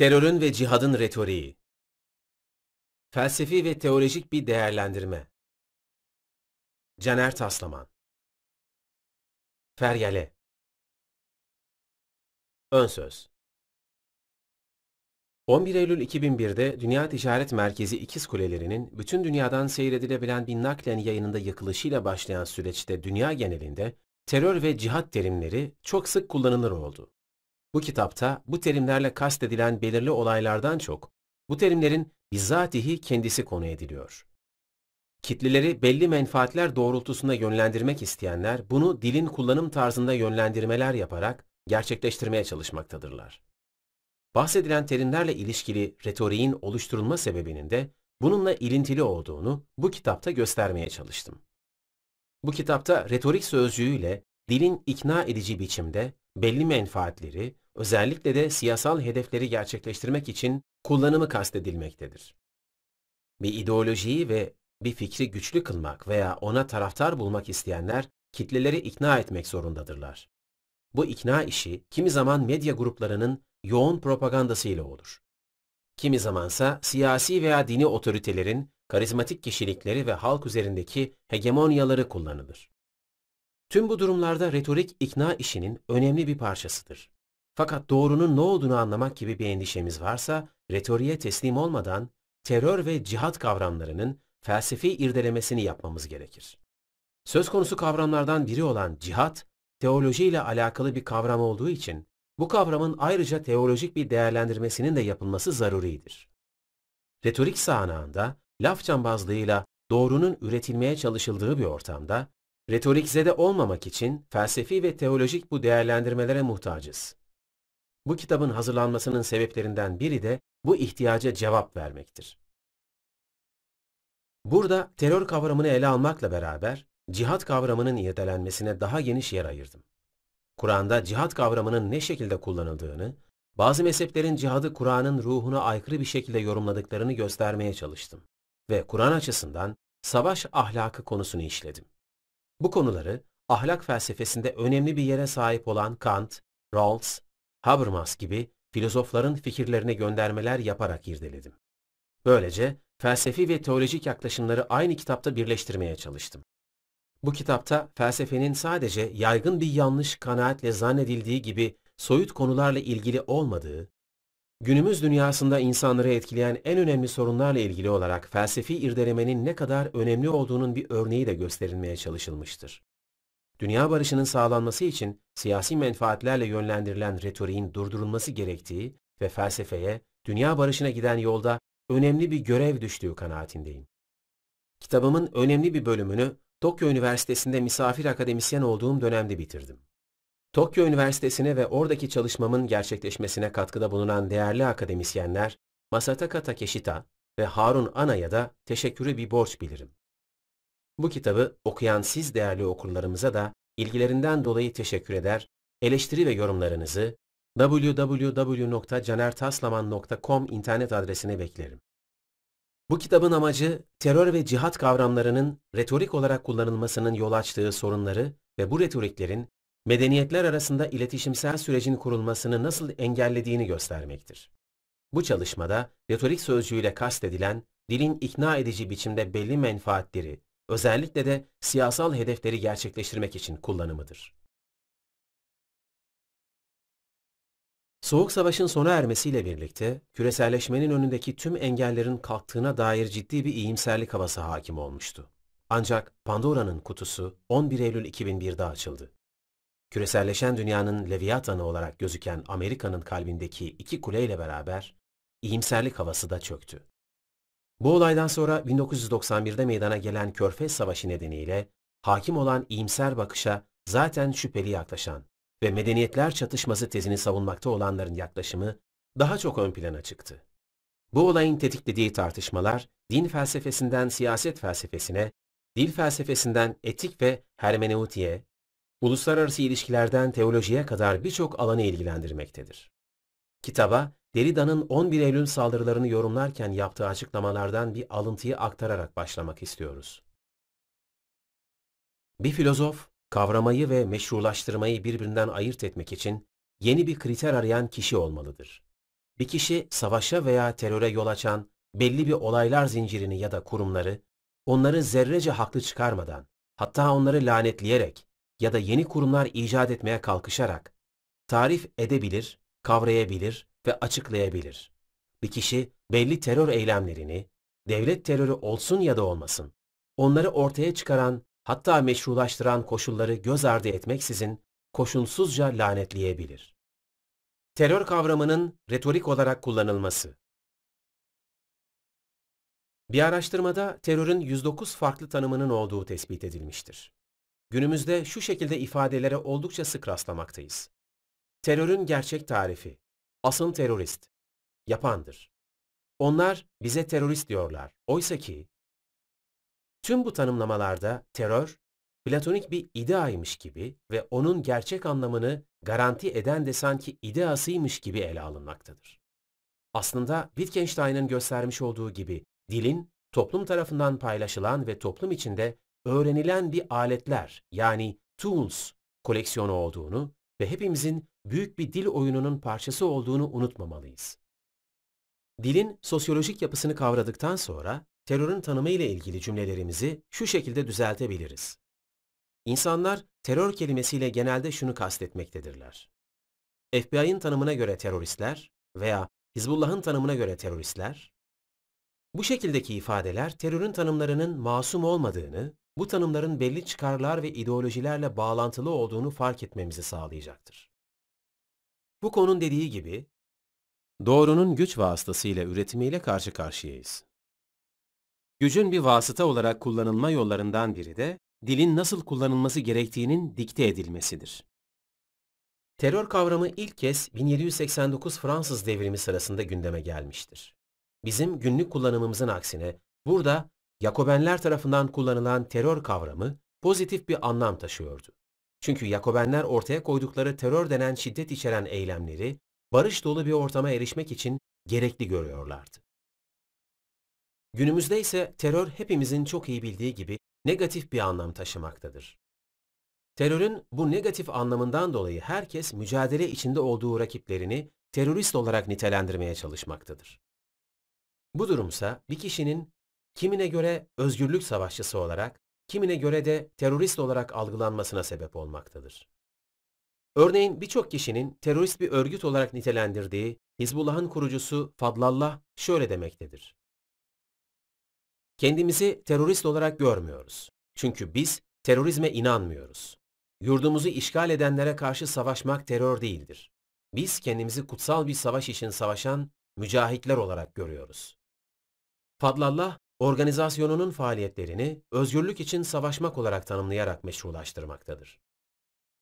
Terörün ve cihadın retoriği. Felsefi ve teolojik bir değerlendirme. Caner Taslaman. Feryale. Önsöz. 11 Eylül 2001'de Dünya Ticaret Merkezi İkiz Kuleleri'nin bütün dünyadan seyredilebilen bir naklen yayınında yıkılışıyla başlayan süreçte dünya genelinde terör ve cihat terimleri çok sık kullanılır oldu. Bu kitapta bu terimlerle kastedilen belirli olaylardan çok, bu terimlerin bizzatihi kendisi konu ediliyor. Kitleleri belli menfaatler doğrultusunda yönlendirmek isteyenler bunu dilin kullanım tarzında yönlendirmeler yaparak gerçekleştirmeye çalışmaktadırlar. Bahsedilen terimlerle ilişkili retoriğin oluşturulma sebebinin de bununla ilintili olduğunu bu kitapta göstermeye çalıştım. Bu kitapta retorik sözcüğüyle dilin ikna edici biçimde belli menfaatleri, özellikle de siyasal hedefleri gerçekleştirmek için kullanımı kastedilmektedir. Bir ideolojiyi ve bir fikri güçlü kılmak veya ona taraftar bulmak isteyenler kitleleri ikna etmek zorundadırlar. Bu ikna işi kimi zaman medya gruplarının yoğun propagandasıyla olur. Kimi zamansa siyasi veya dini otoritelerin karizmatik kişilikleri ve halk üzerindeki hegemonyaları kullanılır. Tüm bu durumlarda retorik ikna işinin önemli bir parçasıdır. Fakat doğrunun ne olduğunu anlamak gibi bir endişemiz varsa, retoriğe teslim olmadan terör ve cihat kavramlarının felsefi irdelemesini yapmamız gerekir. Söz konusu kavramlardan biri olan cihat, teolojiyle alakalı bir kavram olduğu için bu kavramın ayrıca teolojik bir değerlendirmesinin de yapılması zaruridir. Retorik sahanağında laf cambazlığıyla doğrunun üretilmeye çalışıldığı bir ortamda, retorik zede olmamak için felsefi ve teolojik bu değerlendirmelere muhtacız. Bu kitabın hazırlanmasının sebeplerinden biri de bu ihtiyaca cevap vermektir. Burada terör kavramını ele almakla beraber cihat kavramının irdelenmesine daha geniş yer ayırdım. Kur'an'da cihat kavramının ne şekilde kullanıldığını, bazı mezheplerin cihadı Kur'an'ın ruhuna aykırı bir şekilde yorumladıklarını göstermeye çalıştım ve Kur'an açısından savaş ahlakı konusunu işledim. Bu konuları ahlak felsefesinde önemli bir yere sahip olan Kant, Rawls Habermas gibi filozofların fikirlerine göndermeler yaparak irdeledim. Böylece felsefi ve teolojik yaklaşımları aynı kitapta birleştirmeye çalıştım. Bu kitapta felsefenin sadece yaygın bir yanlış kanaatle zannedildiği gibi soyut konularla ilgili olmadığı, günümüz dünyasında insanları etkileyen en önemli sorunlarla ilgili olarak felsefi irdelemenin ne kadar önemli olduğunun bir örneği de gösterilmeye çalışılmıştır dünya barışının sağlanması için siyasi menfaatlerle yönlendirilen retoriğin durdurulması gerektiği ve felsefeye dünya barışına giden yolda önemli bir görev düştüğü kanaatindeyim. Kitabımın önemli bir bölümünü Tokyo Üniversitesi'nde misafir akademisyen olduğum dönemde bitirdim. Tokyo Üniversitesi'ne ve oradaki çalışmamın gerçekleşmesine katkıda bulunan değerli akademisyenler Masataka Takeshita ve Harun Ana'ya da teşekkürü bir borç bilirim. Bu kitabı okuyan siz değerli okurlarımıza da ilgilerinden dolayı teşekkür eder, eleştiri ve yorumlarınızı www.canertaslaman.com internet adresine beklerim. Bu kitabın amacı terör ve cihat kavramlarının retorik olarak kullanılmasının yol açtığı sorunları ve bu retoriklerin medeniyetler arasında iletişimsel sürecin kurulmasını nasıl engellediğini göstermektir. Bu çalışmada retorik sözcüğüyle kastedilen dilin ikna edici biçimde belli menfaatleri, özellikle de siyasal hedefleri gerçekleştirmek için kullanımıdır. Soğuk Savaş'ın sona ermesiyle birlikte küreselleşmenin önündeki tüm engellerin kalktığına dair ciddi bir iyimserlik havası hakim olmuştu. Ancak Pandora'nın kutusu 11 Eylül 2001'de açıldı. Küreselleşen dünyanın Leviathan'ı olarak gözüken Amerika'nın kalbindeki iki kuleyle beraber iyimserlik havası da çöktü. Bu olaydan sonra 1991'de meydana gelen Körfez Savaşı nedeniyle hakim olan iyimser bakışa zaten şüpheli yaklaşan ve medeniyetler çatışması tezini savunmakta olanların yaklaşımı daha çok ön plana çıktı. Bu olayın tetiklediği tartışmalar din felsefesinden siyaset felsefesine, dil felsefesinden etik ve hermeneutiğe, uluslararası ilişkilerden teolojiye kadar birçok alanı ilgilendirmektedir. Kitaba Derrida'nın 11 Eylül saldırılarını yorumlarken yaptığı açıklamalardan bir alıntıyı aktararak başlamak istiyoruz. Bir filozof, kavramayı ve meşrulaştırmayı birbirinden ayırt etmek için yeni bir kriter arayan kişi olmalıdır. Bir kişi savaşa veya teröre yol açan belli bir olaylar zincirini ya da kurumları, onları zerrece haklı çıkarmadan, hatta onları lanetleyerek ya da yeni kurumlar icat etmeye kalkışarak tarif edebilir kavrayabilir ve açıklayabilir. Bir kişi belli terör eylemlerini, devlet terörü olsun ya da olmasın, onları ortaya çıkaran hatta meşrulaştıran koşulları göz ardı etmeksizin koşulsuzca lanetleyebilir. Terör kavramının retorik olarak kullanılması Bir araştırmada terörün 109 farklı tanımının olduğu tespit edilmiştir. Günümüzde şu şekilde ifadelere oldukça sık rastlamaktayız. Terörün gerçek tarifi. Asıl terörist. Yapandır. Onlar bize terörist diyorlar. Oysa ki tüm bu tanımlamalarda terör platonik bir ideaymış gibi ve onun gerçek anlamını garanti eden de sanki ideasıymış gibi ele alınmaktadır. Aslında Wittgenstein'ın göstermiş olduğu gibi dilin toplum tarafından paylaşılan ve toplum içinde öğrenilen bir aletler yani tools koleksiyonu olduğunu ve hepimizin büyük bir dil oyununun parçası olduğunu unutmamalıyız. Dilin sosyolojik yapısını kavradıktan sonra terörün tanımı ile ilgili cümlelerimizi şu şekilde düzeltebiliriz. İnsanlar terör kelimesiyle genelde şunu kastetmektedirler. FBI'ın tanımına göre teröristler veya Hizbullah'ın tanımına göre teröristler, bu şekildeki ifadeler terörün tanımlarının masum olmadığını, bu tanımların belli çıkarlar ve ideolojilerle bağlantılı olduğunu fark etmemizi sağlayacaktır. Bu Foucault'un dediği gibi, doğrunun güç vasıtasıyla üretimiyle karşı karşıyayız. Gücün bir vasıta olarak kullanılma yollarından biri de, dilin nasıl kullanılması gerektiğinin dikte edilmesidir. Terör kavramı ilk kez 1789 Fransız devrimi sırasında gündeme gelmiştir. Bizim günlük kullanımımızın aksine burada Yakobenler tarafından kullanılan terör kavramı pozitif bir anlam taşıyordu. Çünkü Yakobenler ortaya koydukları terör denen şiddet içeren eylemleri barış dolu bir ortama erişmek için gerekli görüyorlardı. Günümüzde ise terör hepimizin çok iyi bildiği gibi negatif bir anlam taşımaktadır. Terörün bu negatif anlamından dolayı herkes mücadele içinde olduğu rakiplerini terörist olarak nitelendirmeye çalışmaktadır. Bu durumsa bir kişinin kimine göre özgürlük savaşçısı olarak, kimine göre de terörist olarak algılanmasına sebep olmaktadır. Örneğin birçok kişinin terörist bir örgüt olarak nitelendirdiği Hizbullah'ın kurucusu Fadlallah şöyle demektedir. Kendimizi terörist olarak görmüyoruz. Çünkü biz terörizme inanmıyoruz. Yurdumuzu işgal edenlere karşı savaşmak terör değildir. Biz kendimizi kutsal bir savaş için savaşan mücahitler olarak görüyoruz. Fadlallah organizasyonunun faaliyetlerini özgürlük için savaşmak olarak tanımlayarak meşrulaştırmaktadır.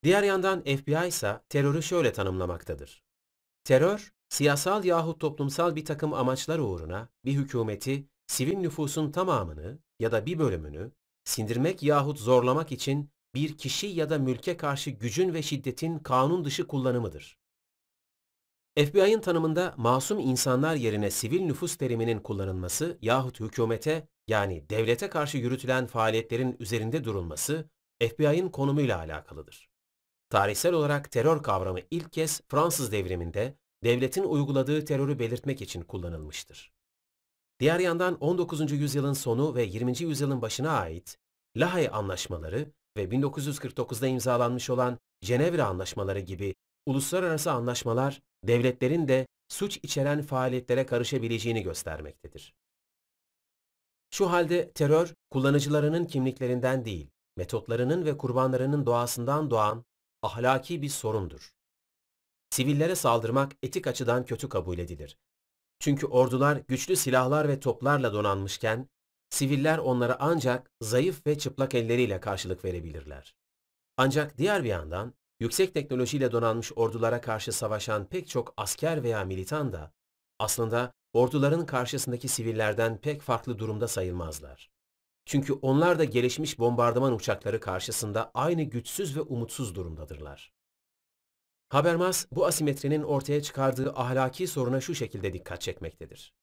Diğer yandan FBI ise terörü şöyle tanımlamaktadır. Terör, siyasal yahut toplumsal bir takım amaçlar uğruna bir hükümeti, sivil nüfusun tamamını ya da bir bölümünü sindirmek yahut zorlamak için bir kişi ya da mülke karşı gücün ve şiddetin kanun dışı kullanımıdır. FBI'ın tanımında masum insanlar yerine sivil nüfus teriminin kullanılması yahut hükümete yani devlete karşı yürütülen faaliyetlerin üzerinde durulması FBI'ın konumuyla alakalıdır. Tarihsel olarak terör kavramı ilk kez Fransız devriminde devletin uyguladığı terörü belirtmek için kullanılmıştır. Diğer yandan 19. yüzyılın sonu ve 20. yüzyılın başına ait Lahey Anlaşmaları ve 1949'da imzalanmış olan Cenevre Anlaşmaları gibi uluslararası anlaşmalar devletlerin de suç içeren faaliyetlere karışabileceğini göstermektedir. Şu halde terör, kullanıcılarının kimliklerinden değil, metotlarının ve kurbanlarının doğasından doğan ahlaki bir sorundur. Sivillere saldırmak etik açıdan kötü kabul edilir. Çünkü ordular güçlü silahlar ve toplarla donanmışken, siviller onlara ancak zayıf ve çıplak elleriyle karşılık verebilirler. Ancak diğer bir yandan, Yüksek teknolojiyle donanmış ordulara karşı savaşan pek çok asker veya militan da aslında orduların karşısındaki sivillerden pek farklı durumda sayılmazlar. Çünkü onlar da gelişmiş bombardıman uçakları karşısında aynı güçsüz ve umutsuz durumdadırlar. Habermas bu asimetrinin ortaya çıkardığı ahlaki soruna şu şekilde dikkat çekmektedir.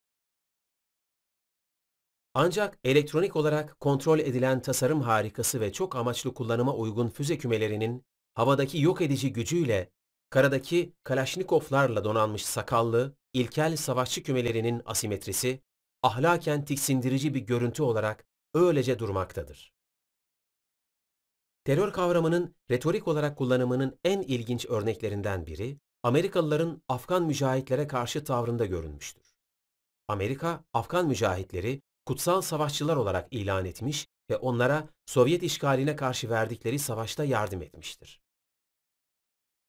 Ancak elektronik olarak kontrol edilen tasarım harikası ve çok amaçlı kullanıma uygun füze kümelerinin havadaki yok edici gücüyle, karadaki kalaşnikoflarla donanmış sakallı, ilkel savaşçı kümelerinin asimetrisi, ahlaken tiksindirici bir görüntü olarak öylece durmaktadır. Terör kavramının retorik olarak kullanımının en ilginç örneklerinden biri, Amerikalıların Afgan mücahitlere karşı tavrında görünmüştür. Amerika, Afgan mücahitleri kutsal savaşçılar olarak ilan etmiş ve onlara Sovyet işgaline karşı verdikleri savaşta yardım etmiştir.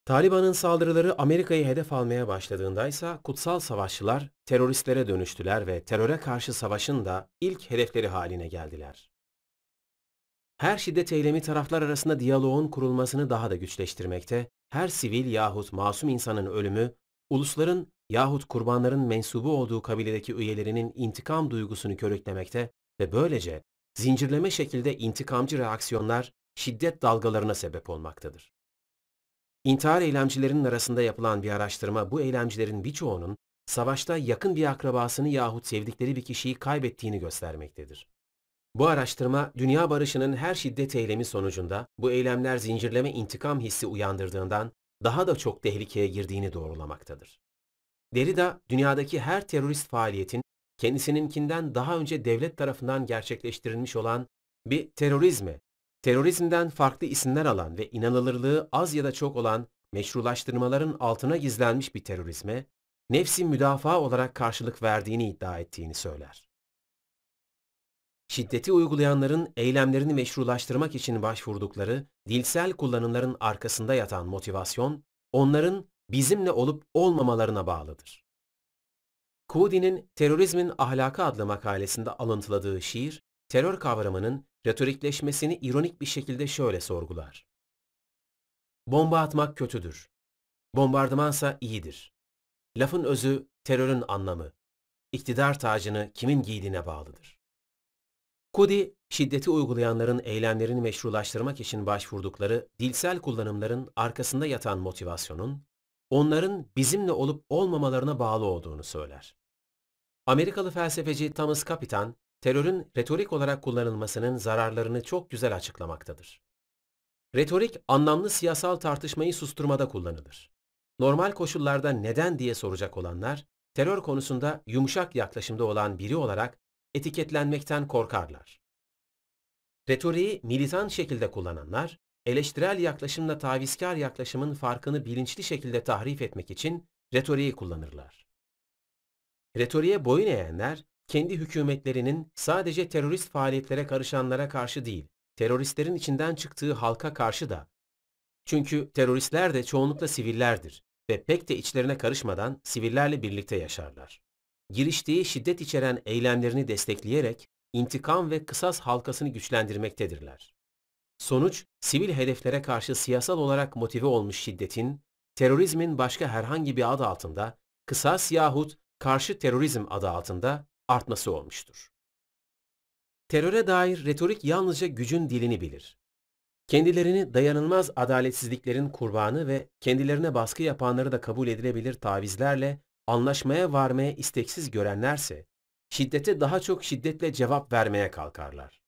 Taliban'ın saldırıları Amerika'yı hedef almaya başladığında ise kutsal savaşçılar teröristlere dönüştüler ve teröre karşı savaşın da ilk hedefleri haline geldiler. Her şiddet eylemi taraflar arasında diyaloğun kurulmasını daha da güçleştirmekte, her sivil yahut masum insanın ölümü, ulusların yahut kurbanların mensubu olduğu kabiledeki üyelerinin intikam duygusunu körüklemekte ve böylece zincirleme şekilde intikamcı reaksiyonlar şiddet dalgalarına sebep olmaktadır. İntihar eylemcilerinin arasında yapılan bir araştırma bu eylemcilerin birçoğunun savaşta yakın bir akrabasını yahut sevdikleri bir kişiyi kaybettiğini göstermektedir. Bu araştırma, dünya barışının her şiddet eylemi sonucunda bu eylemler zincirleme intikam hissi uyandırdığından daha da çok tehlikeye girdiğini doğrulamaktadır. Derrida, dünyadaki her terörist faaliyetin kendisininkinden daha önce devlet tarafından gerçekleştirilmiş olan bir terörizme terörizmden farklı isimler alan ve inanılırlığı az ya da çok olan meşrulaştırmaların altına gizlenmiş bir terörizme nefsi müdafaa olarak karşılık verdiğini iddia ettiğini söyler. Şiddeti uygulayanların eylemlerini meşrulaştırmak için başvurdukları dilsel kullanımların arkasında yatan motivasyon, onların bizimle olup olmamalarına bağlıdır. Kudi'nin Terörizmin Ahlakı adlı makalesinde alıntıladığı şiir, terör kavramının retorikleşmesini ironik bir şekilde şöyle sorgular. Bomba atmak kötüdür. Bombardımansa iyidir. Lafın özü terörün anlamı. İktidar tacını kimin giydiğine bağlıdır. Kudi, şiddeti uygulayanların eylemlerini meşrulaştırmak için başvurdukları dilsel kullanımların arkasında yatan motivasyonun, onların bizimle olup olmamalarına bağlı olduğunu söyler. Amerikalı felsefeci Thomas Capitan, terörün retorik olarak kullanılmasının zararlarını çok güzel açıklamaktadır. Retorik anlamlı siyasal tartışmayı susturmada kullanılır. Normal koşullarda neden diye soracak olanlar, terör konusunda yumuşak yaklaşımda olan biri olarak etiketlenmekten korkarlar. Retoriği militan şekilde kullananlar, eleştirel yaklaşımla tavizkar yaklaşımın farkını bilinçli şekilde tahrif etmek için retoriği kullanırlar. Retoriğe boyun eğenler, kendi hükümetlerinin sadece terörist faaliyetlere karışanlara karşı değil, teröristlerin içinden çıktığı halka karşı da. Çünkü teröristler de çoğunlukla sivillerdir ve pek de içlerine karışmadan sivillerle birlikte yaşarlar. Giriştiği şiddet içeren eylemlerini destekleyerek intikam ve kısas halkasını güçlendirmektedirler. Sonuç, sivil hedeflere karşı siyasal olarak motive olmuş şiddetin, terörizmin başka herhangi bir adı altında, kısas yahut karşı terörizm adı altında artması olmuştur. Teröre dair retorik yalnızca gücün dilini bilir. Kendilerini dayanılmaz adaletsizliklerin kurbanı ve kendilerine baskı yapanları da kabul edilebilir tavizlerle anlaşmaya varmaya isteksiz görenlerse, şiddete daha çok şiddetle cevap vermeye kalkarlar.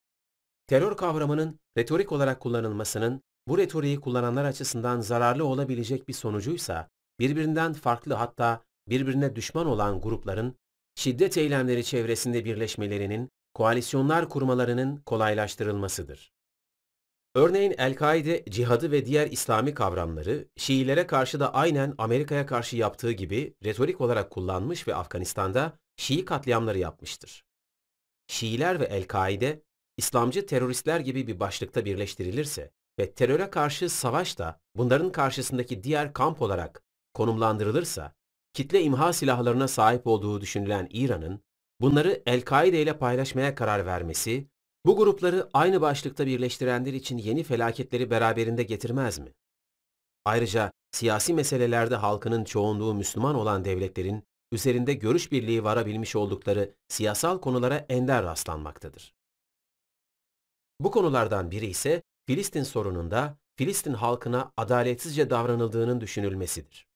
Terör kavramının retorik olarak kullanılmasının bu retoriği kullananlar açısından zararlı olabilecek bir sonucuysa, birbirinden farklı hatta birbirine düşman olan grupların şiddet eylemleri çevresinde birleşmelerinin, koalisyonlar kurmalarının kolaylaştırılmasıdır. Örneğin El-Kaide cihadı ve diğer İslami kavramları Şiilere karşı da aynen Amerika'ya karşı yaptığı gibi retorik olarak kullanmış ve Afganistan'da Şii katliamları yapmıştır. Şiiler ve El-Kaide, İslamcı teröristler gibi bir başlıkta birleştirilirse ve teröre karşı savaş da bunların karşısındaki diğer kamp olarak konumlandırılırsa, kitle imha silahlarına sahip olduğu düşünülen İran'ın bunları El-Kaide ile paylaşmaya karar vermesi, bu grupları aynı başlıkta birleştirenler için yeni felaketleri beraberinde getirmez mi? Ayrıca siyasi meselelerde halkının çoğunluğu Müslüman olan devletlerin üzerinde görüş birliği varabilmiş oldukları siyasal konulara ender rastlanmaktadır. Bu konulardan biri ise Filistin sorununda Filistin halkına adaletsizce davranıldığının düşünülmesidir.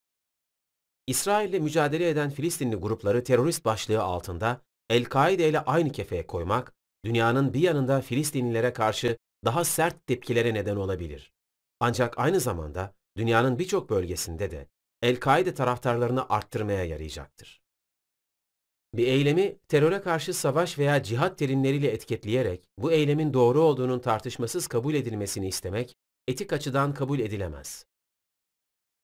İsrail'le mücadele eden Filistinli grupları terörist başlığı altında El-Kaide ile aynı kefeye koymak, dünyanın bir yanında Filistinlilere karşı daha sert tepkilere neden olabilir. Ancak aynı zamanda dünyanın birçok bölgesinde de El-Kaide taraftarlarını arttırmaya yarayacaktır. Bir eylemi teröre karşı savaş veya cihat terimleriyle etiketleyerek bu eylemin doğru olduğunun tartışmasız kabul edilmesini istemek etik açıdan kabul edilemez.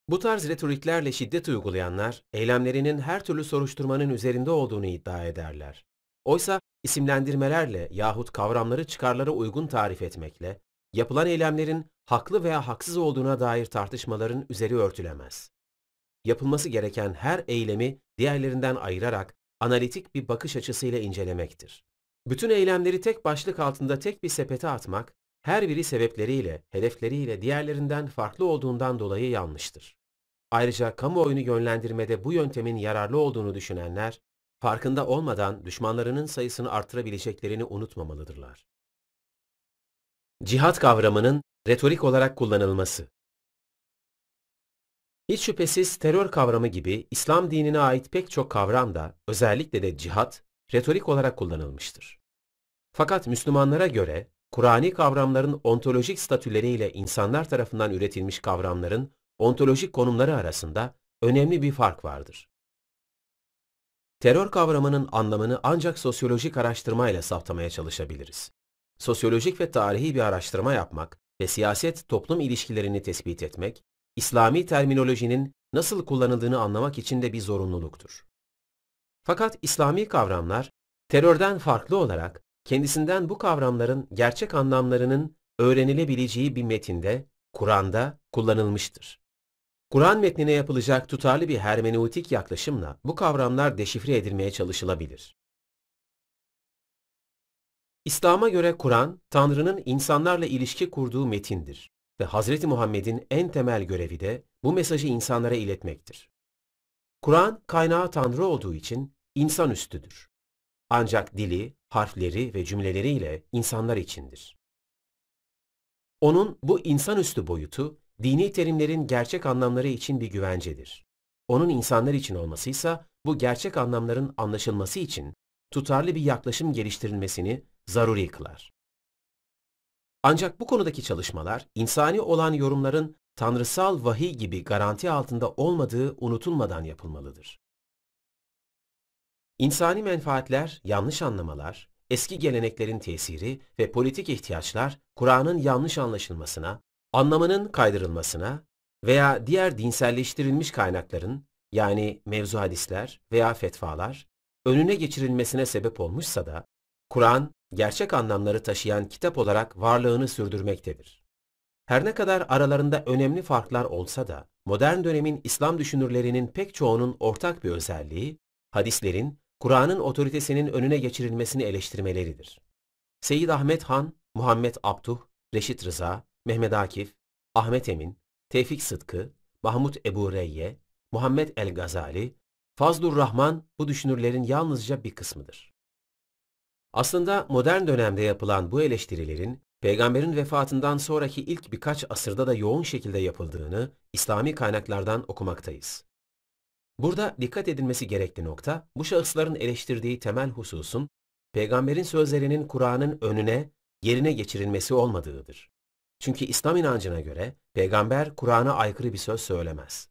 Bu tarz retoriklerle şiddet uygulayanlar, eylemlerinin her türlü soruşturmanın üzerinde olduğunu iddia ederler. Oysa isimlendirmelerle yahut kavramları çıkarlara uygun tarif etmekle, yapılan eylemlerin haklı veya haksız olduğuna dair tartışmaların üzeri örtülemez. Yapılması gereken her eylemi diğerlerinden ayırarak analitik bir bakış açısıyla incelemektir. Bütün eylemleri tek başlık altında tek bir sepete atmak, her biri sebepleriyle, hedefleriyle diğerlerinden farklı olduğundan dolayı yanlıştır. Ayrıca kamuoyunu yönlendirmede bu yöntemin yararlı olduğunu düşünenler, farkında olmadan düşmanlarının sayısını artırabileceklerini unutmamalıdırlar. Cihat kavramının retorik olarak kullanılması Hiç şüphesiz terör kavramı gibi İslam dinine ait pek çok kavram da özellikle de cihat retorik olarak kullanılmıştır. Fakat Müslümanlara göre Kur'ani kavramların ontolojik statüleriyle insanlar tarafından üretilmiş kavramların ontolojik konumları arasında önemli bir fark vardır. Terör kavramının anlamını ancak sosyolojik araştırma ile saptamaya çalışabiliriz. Sosyolojik ve tarihi bir araştırma yapmak ve siyaset toplum ilişkilerini tespit etmek, İslami terminolojinin nasıl kullanıldığını anlamak için de bir zorunluluktur. Fakat İslami kavramlar terörden farklı olarak kendisinden bu kavramların gerçek anlamlarının öğrenilebileceği bir metinde, Kur'an'da kullanılmıştır. Kur'an metnine yapılacak tutarlı bir hermeneutik yaklaşımla bu kavramlar deşifre edilmeye çalışılabilir. İslam'a göre Kur'an, Tanrı'nın insanlarla ilişki kurduğu metindir ve Hz. Muhammed'in en temel görevi de bu mesajı insanlara iletmektir. Kur'an kaynağı Tanrı olduğu için insan üstüdür. Ancak dili, harfleri ve cümleleriyle insanlar içindir. Onun bu insanüstü boyutu dini terimlerin gerçek anlamları için bir güvencedir. Onun insanlar için olmasıysa bu gerçek anlamların anlaşılması için tutarlı bir yaklaşım geliştirilmesini zaruri kılar. Ancak bu konudaki çalışmalar insani olan yorumların tanrısal vahiy gibi garanti altında olmadığı unutulmadan yapılmalıdır. İnsani menfaatler, yanlış anlamalar, eski geleneklerin tesiri ve politik ihtiyaçlar Kur'an'ın yanlış anlaşılmasına, anlamının kaydırılmasına veya diğer dinselleştirilmiş kaynakların yani mevzu hadisler veya fetvalar önüne geçirilmesine sebep olmuşsa da Kur'an gerçek anlamları taşıyan kitap olarak varlığını sürdürmektedir. Her ne kadar aralarında önemli farklar olsa da modern dönemin İslam düşünürlerinin pek çoğunun ortak bir özelliği hadislerin Kur'an'ın otoritesinin önüne geçirilmesini eleştirmeleridir. Seyyid Ahmet Han, Muhammed Abduh, Reşit Rıza, Mehmet Akif, Ahmet Emin, Tevfik Sıtkı, Mahmut Ebu Reyye, Muhammed El Gazali, Fazlur Rahman bu düşünürlerin yalnızca bir kısmıdır. Aslında modern dönemde yapılan bu eleştirilerin peygamberin vefatından sonraki ilk birkaç asırda da yoğun şekilde yapıldığını İslami kaynaklardan okumaktayız. Burada dikkat edilmesi gerekli nokta bu şahısların eleştirdiği temel hususun peygamberin sözlerinin Kur'an'ın önüne, yerine geçirilmesi olmadığıdır. Çünkü İslam inancına göre peygamber Kur'an'a aykırı bir söz söylemez.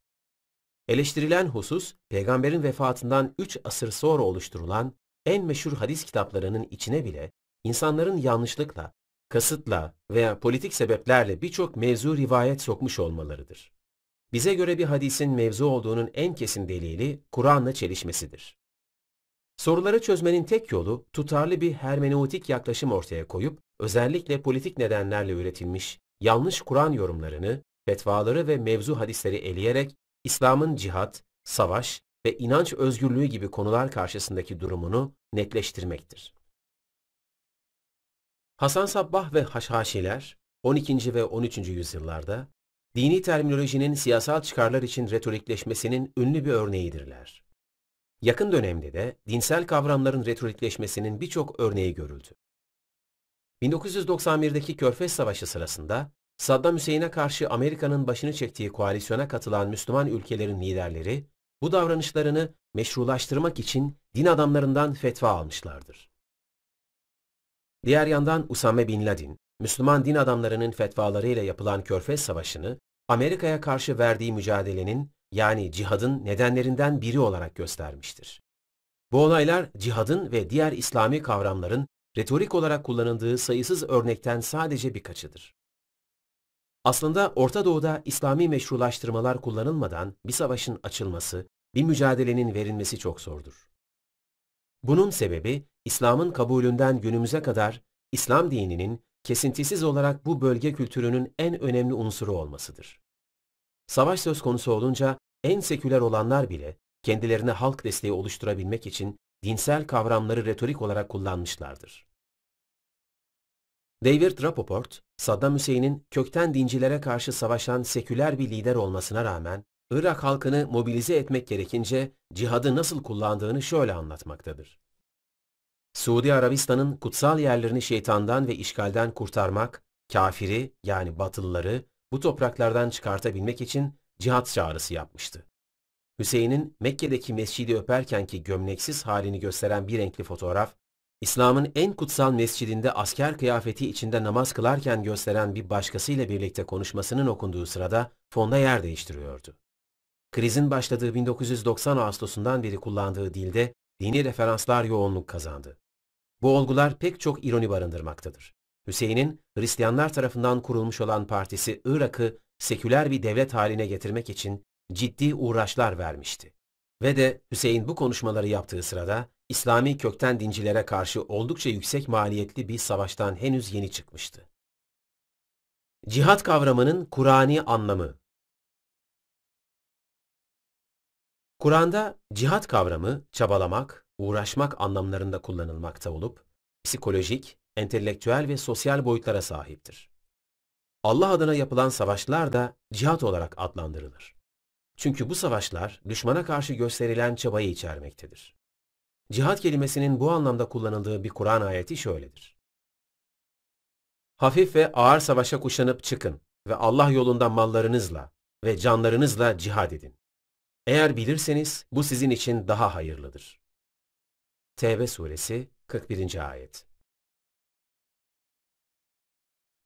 Eleştirilen husus, peygamberin vefatından 3 asır sonra oluşturulan en meşhur hadis kitaplarının içine bile insanların yanlışlıkla, kasıtla veya politik sebeplerle birçok mevzu rivayet sokmuş olmalarıdır. Bize göre bir hadisin mevzu olduğunun en kesin delili Kur'an'la çelişmesidir. Soruları çözmenin tek yolu tutarlı bir hermeneutik yaklaşım ortaya koyup özellikle politik nedenlerle üretilmiş yanlış Kur'an yorumlarını, fetvaları ve mevzu hadisleri eleyerek İslam'ın cihat, savaş ve inanç özgürlüğü gibi konular karşısındaki durumunu netleştirmektir. Hasan Sabbah ve Haşhaşiler 12. ve 13. yüzyıllarda dini terminolojinin siyasal çıkarlar için retorikleşmesinin ünlü bir örneğidirler. Yakın dönemde de dinsel kavramların retorikleşmesinin birçok örneği görüldü. 1991'deki Körfez Savaşı sırasında Saddam Hüseyin'e karşı Amerika'nın başını çektiği koalisyona katılan Müslüman ülkelerin liderleri bu davranışlarını meşrulaştırmak için din adamlarından fetva almışlardır. Diğer yandan Usame Bin Laden, Müslüman din adamlarının fetvalarıyla yapılan Körfez Savaşı'nı Amerika'ya karşı verdiği mücadelenin yani cihadın nedenlerinden biri olarak göstermiştir. Bu olaylar cihadın ve diğer İslami kavramların retorik olarak kullanıldığı sayısız örnekten sadece birkaçıdır. Aslında Orta Doğu'da İslami meşrulaştırmalar kullanılmadan bir savaşın açılması, bir mücadelenin verilmesi çok zordur. Bunun sebebi İslam'ın kabulünden günümüze kadar İslam dininin kesintisiz olarak bu bölge kültürünün en önemli unsuru olmasıdır. Savaş söz konusu olunca en seküler olanlar bile kendilerine halk desteği oluşturabilmek için dinsel kavramları retorik olarak kullanmışlardır. David Rapoport, Saddam Hüseyin'in kökten dincilere karşı savaşan seküler bir lider olmasına rağmen, Irak halkını mobilize etmek gerekince cihadı nasıl kullandığını şöyle anlatmaktadır. Suudi Arabistan'ın kutsal yerlerini şeytandan ve işgalden kurtarmak, kafiri yani batılıları bu topraklardan çıkartabilmek için cihat çağrısı yapmıştı. Hüseyin'in Mekke'deki mescidi öperkenki gömleksiz halini gösteren bir renkli fotoğraf, İslam'ın en kutsal mescidinde asker kıyafeti içinde namaz kılarken gösteren bir başkasıyla birlikte konuşmasının okunduğu sırada fonda yer değiştiriyordu. Krizin başladığı 1990 Ağustos'undan beri kullandığı dilde dini referanslar yoğunluk kazandı. Bu olgular pek çok ironi barındırmaktadır. Hüseyin'in Hristiyanlar tarafından kurulmuş olan partisi Irak'ı seküler bir devlet haline getirmek için ciddi uğraşlar vermişti. Ve de Hüseyin bu konuşmaları yaptığı sırada İslami kökten dincilere karşı oldukça yüksek maliyetli bir savaştan henüz yeni çıkmıştı. Cihat kavramının Kur'ani anlamı Kur'an'da cihat kavramı çabalamak, uğraşmak anlamlarında kullanılmakta olup, psikolojik, entelektüel ve sosyal boyutlara sahiptir. Allah adına yapılan savaşlar da cihat olarak adlandırılır. Çünkü bu savaşlar düşmana karşı gösterilen çabayı içermektedir. Cihad kelimesinin bu anlamda kullanıldığı bir Kur'an ayeti şöyledir. Hafif ve ağır savaşa kuşanıp çıkın ve Allah yolunda mallarınızla ve canlarınızla cihad edin. Eğer bilirseniz bu sizin için daha hayırlıdır. Tevbe suresi 41. ayet.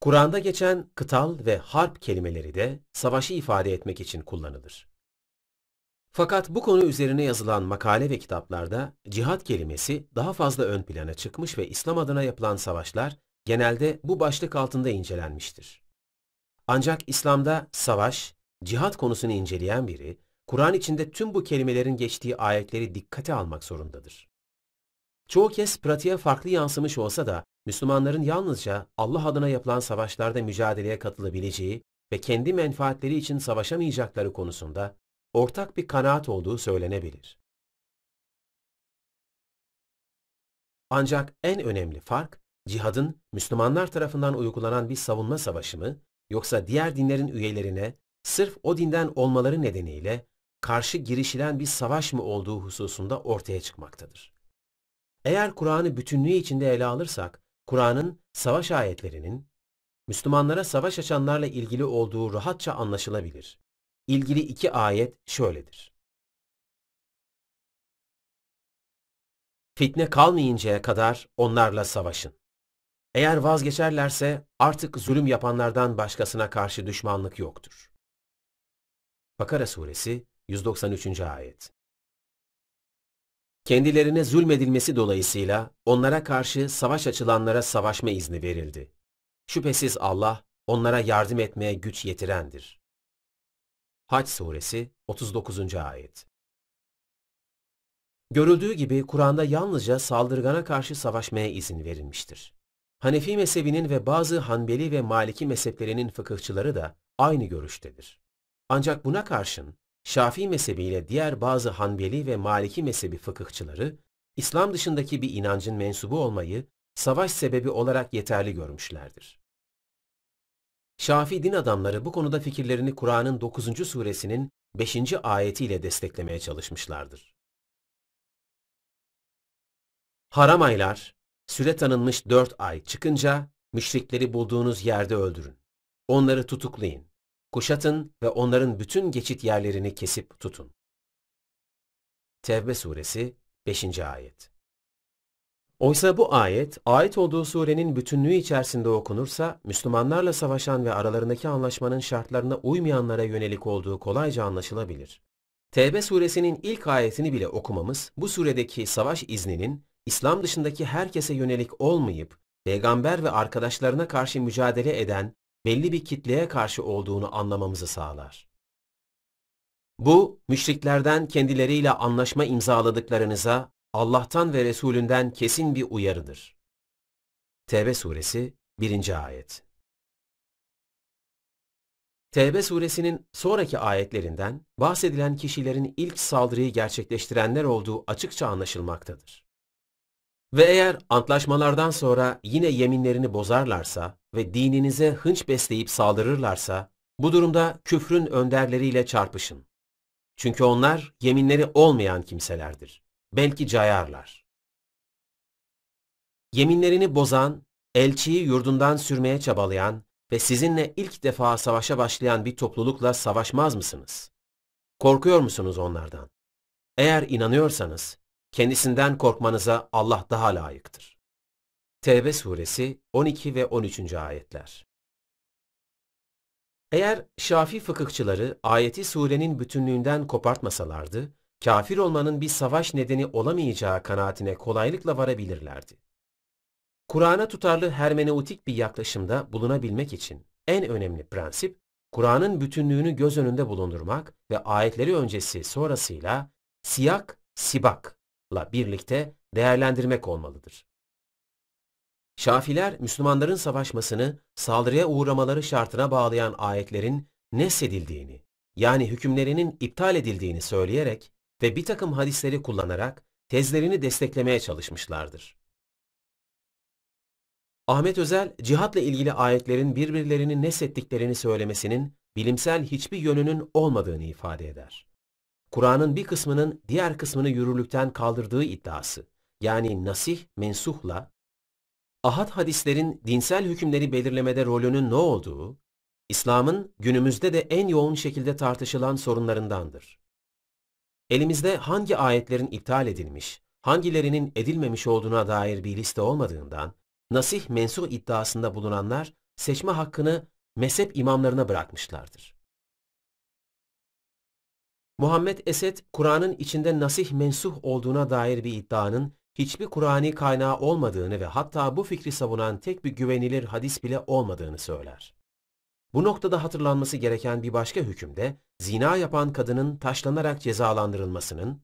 Kur'an'da geçen kıtal ve harp kelimeleri de savaşı ifade etmek için kullanılır. Fakat bu konu üzerine yazılan makale ve kitaplarda cihat kelimesi daha fazla ön plana çıkmış ve İslam adına yapılan savaşlar genelde bu başlık altında incelenmiştir. Ancak İslam'da savaş, cihat konusunu inceleyen biri, Kur'an içinde tüm bu kelimelerin geçtiği ayetleri dikkate almak zorundadır. Çoğu kez pratiğe farklı yansımış olsa da Müslümanların yalnızca Allah adına yapılan savaşlarda mücadeleye katılabileceği ve kendi menfaatleri için savaşamayacakları konusunda ortak bir kanaat olduğu söylenebilir. Ancak en önemli fark, cihadın Müslümanlar tarafından uygulanan bir savunma savaşı mı, yoksa diğer dinlerin üyelerine sırf o dinden olmaları nedeniyle karşı girişilen bir savaş mı olduğu hususunda ortaya çıkmaktadır. Eğer Kur'an'ı bütünlüğü içinde ele alırsak, Kur'an'ın savaş ayetlerinin Müslümanlara savaş açanlarla ilgili olduğu rahatça anlaşılabilir ilgili iki ayet şöyledir. Fitne kalmayıncaya kadar onlarla savaşın. Eğer vazgeçerlerse artık zulüm yapanlardan başkasına karşı düşmanlık yoktur. Bakara Suresi 193. Ayet Kendilerine zulmedilmesi dolayısıyla onlara karşı savaş açılanlara savaşma izni verildi. Şüphesiz Allah onlara yardım etmeye güç yetirendir. Haç suresi 39. ayet. Görüldüğü gibi Kur'an'da yalnızca saldırgana karşı savaşmaya izin verilmiştir. Hanefi mezhebinin ve bazı Hanbeli ve Maliki mezheplerinin fıkıhçıları da aynı görüştedir. Ancak buna karşın Şafii mezhebiyle diğer bazı Hanbeli ve Maliki mezhebi fıkıhçıları İslam dışındaki bir inancın mensubu olmayı savaş sebebi olarak yeterli görmüşlerdir. Şafii din adamları bu konuda fikirlerini Kur'an'ın 9. suresinin 5. ayetiyle desteklemeye çalışmışlardır. Haram aylar, süre tanınmış 4 ay çıkınca müşrikleri bulduğunuz yerde öldürün. Onları tutuklayın, kuşatın ve onların bütün geçit yerlerini kesip tutun. Tevbe suresi 5. ayet Oysa bu ayet, ait olduğu surenin bütünlüğü içerisinde okunursa, Müslümanlarla savaşan ve aralarındaki anlaşmanın şartlarına uymayanlara yönelik olduğu kolayca anlaşılabilir. Tevbe suresinin ilk ayetini bile okumamız, bu suredeki savaş izninin, İslam dışındaki herkese yönelik olmayıp, peygamber ve arkadaşlarına karşı mücadele eden belli bir kitleye karşı olduğunu anlamamızı sağlar. Bu, müşriklerden kendileriyle anlaşma imzaladıklarınıza Allah'tan ve Resulünden kesin bir uyarıdır. Tevbe suresi 1. ayet. Tevbe suresinin sonraki ayetlerinden bahsedilen kişilerin ilk saldırıyı gerçekleştirenler olduğu açıkça anlaşılmaktadır. Ve eğer antlaşmalardan sonra yine yeminlerini bozarlarsa ve dininize hınç besleyip saldırırlarsa, bu durumda küfrün önderleriyle çarpışın. Çünkü onlar yeminleri olmayan kimselerdir belki cayarlar. Yeminlerini bozan, elçiyi yurdundan sürmeye çabalayan ve sizinle ilk defa savaşa başlayan bir toplulukla savaşmaz mısınız? Korkuyor musunuz onlardan? Eğer inanıyorsanız, kendisinden korkmanıza Allah daha layıktır. Tevbe suresi 12 ve 13. ayetler. Eğer Şafi fıkıhçıları ayeti surenin bütünlüğünden kopartmasalardı, kafir olmanın bir savaş nedeni olamayacağı kanaatine kolaylıkla varabilirlerdi. Kur'an'a tutarlı hermeneutik bir yaklaşımda bulunabilmek için en önemli prensip, Kur'an'ın bütünlüğünü göz önünde bulundurmak ve ayetleri öncesi sonrasıyla siyak, sibakla birlikte değerlendirmek olmalıdır. Şafiler, Müslümanların savaşmasını saldırıya uğramaları şartına bağlayan ayetlerin nesedildiğini, yani hükümlerinin iptal edildiğini söyleyerek ve bir takım hadisleri kullanarak tezlerini desteklemeye çalışmışlardır. Ahmet Özel, cihatla ilgili ayetlerin birbirlerini nesettiklerini söylemesinin bilimsel hiçbir yönünün olmadığını ifade eder. Kur'an'ın bir kısmının diğer kısmını yürürlükten kaldırdığı iddiası, yani nasih mensuhla, ahad hadislerin dinsel hükümleri belirlemede rolünün ne olduğu, İslam'ın günümüzde de en yoğun şekilde tartışılan sorunlarındandır. Elimizde hangi ayetlerin iptal edilmiş, hangilerinin edilmemiş olduğuna dair bir liste olmadığından, nasih mensuh iddiasında bulunanlar seçme hakkını mezhep imamlarına bırakmışlardır. Muhammed Esed, Kur'an'ın içinde nasih mensuh olduğuna dair bir iddianın hiçbir Kur'ani kaynağı olmadığını ve hatta bu fikri savunan tek bir güvenilir hadis bile olmadığını söyler. Bu noktada hatırlanması gereken bir başka hüküm de, zina yapan kadının taşlanarak cezalandırılmasının,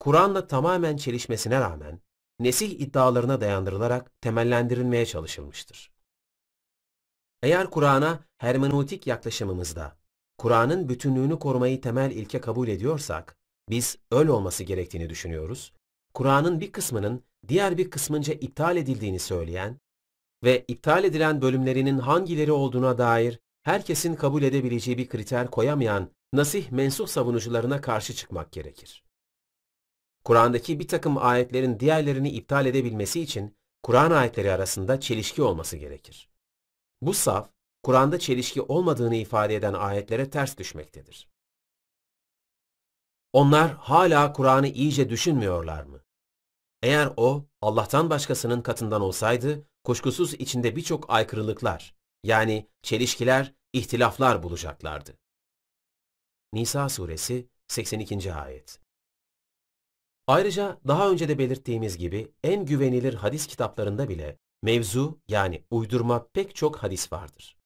Kur'an'la tamamen çelişmesine rağmen nesih iddialarına dayandırılarak temellendirilmeye çalışılmıştır. Eğer Kur'an'a hermeneutik yaklaşımımızda Kur'an'ın bütünlüğünü korumayı temel ilke kabul ediyorsak, biz öl olması gerektiğini düşünüyoruz. Kur'an'ın bir kısmının diğer bir kısmınca iptal edildiğini söyleyen ve iptal edilen bölümlerinin hangileri olduğuna dair herkesin kabul edebileceği bir kriter koyamayan nasih mensuh savunucularına karşı çıkmak gerekir. Kur'an'daki bir takım ayetlerin diğerlerini iptal edebilmesi için Kur'an ayetleri arasında çelişki olması gerekir. Bu saf, Kur'an'da çelişki olmadığını ifade eden ayetlere ters düşmektedir. Onlar hala Kur'an'ı iyice düşünmüyorlar mı? Eğer o Allah'tan başkasının katından olsaydı, kuşkusuz içinde birçok aykırılıklar, yani çelişkiler ihtilaflar bulacaklardı. Nisa suresi 82. ayet Ayrıca daha önce de belirttiğimiz gibi en güvenilir hadis kitaplarında bile mevzu yani uydurma pek çok hadis vardır.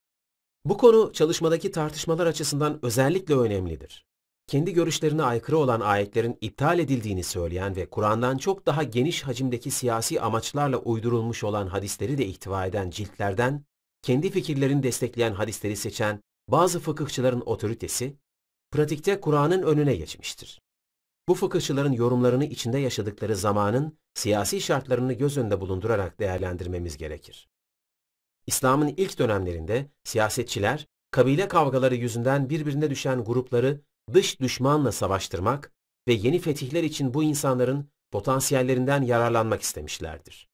Bu konu çalışmadaki tartışmalar açısından özellikle önemlidir. Kendi görüşlerine aykırı olan ayetlerin iptal edildiğini söyleyen ve Kur'an'dan çok daha geniş hacimdeki siyasi amaçlarla uydurulmuş olan hadisleri de ihtiva eden ciltlerden kendi fikirlerini destekleyen hadisleri seçen bazı fıkıhçıların otoritesi, pratikte Kur'an'ın önüne geçmiştir. Bu fıkıhçıların yorumlarını içinde yaşadıkları zamanın siyasi şartlarını göz önünde bulundurarak değerlendirmemiz gerekir. İslam'ın ilk dönemlerinde siyasetçiler, kabile kavgaları yüzünden birbirine düşen grupları dış düşmanla savaştırmak ve yeni fetihler için bu insanların potansiyellerinden yararlanmak istemişlerdir.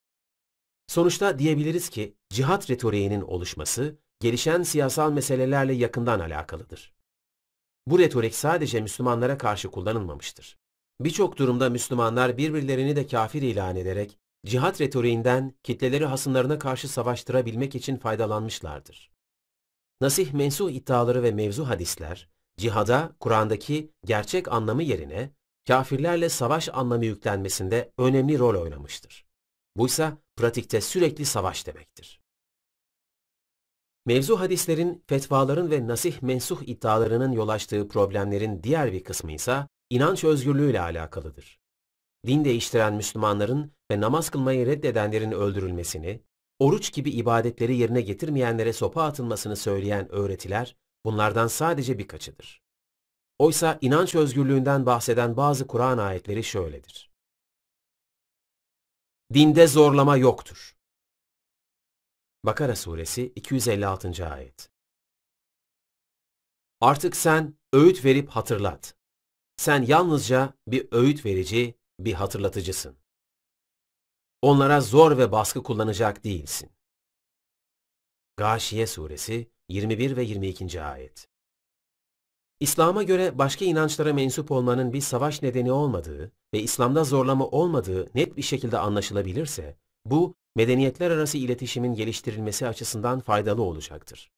Sonuçta diyebiliriz ki cihat retoriğinin oluşması gelişen siyasal meselelerle yakından alakalıdır. Bu retorik sadece Müslümanlara karşı kullanılmamıştır. Birçok durumda Müslümanlar birbirlerini de kafir ilan ederek cihat retoriğinden kitleleri hasımlarına karşı savaştırabilmek için faydalanmışlardır. Nasih mensuh iddiaları ve mevzu hadisler, cihada Kur'an'daki gerçek anlamı yerine kafirlerle savaş anlamı yüklenmesinde önemli rol oynamıştır. Bu ise pratikte sürekli savaş demektir. Mevzu hadislerin, fetvaların ve nasih mensuh iddialarının yol açtığı problemlerin diğer bir kısmı ise inanç özgürlüğüyle alakalıdır. Din değiştiren Müslümanların ve namaz kılmayı reddedenlerin öldürülmesini, oruç gibi ibadetleri yerine getirmeyenlere sopa atılmasını söyleyen öğretiler bunlardan sadece birkaçıdır. Oysa inanç özgürlüğünden bahseden bazı Kur'an ayetleri şöyledir. Dinde zorlama yoktur. Bakara suresi 256. ayet. Artık sen öğüt verip hatırlat. Sen yalnızca bir öğüt verici, bir hatırlatıcısın. Onlara zor ve baskı kullanacak değilsin. Gâşiye suresi 21 ve 22. ayet. İslam'a göre başka inançlara mensup olmanın bir savaş nedeni olmadığı ve İslam'da zorlama olmadığı net bir şekilde anlaşılabilirse, bu medeniyetler arası iletişimin geliştirilmesi açısından faydalı olacaktır.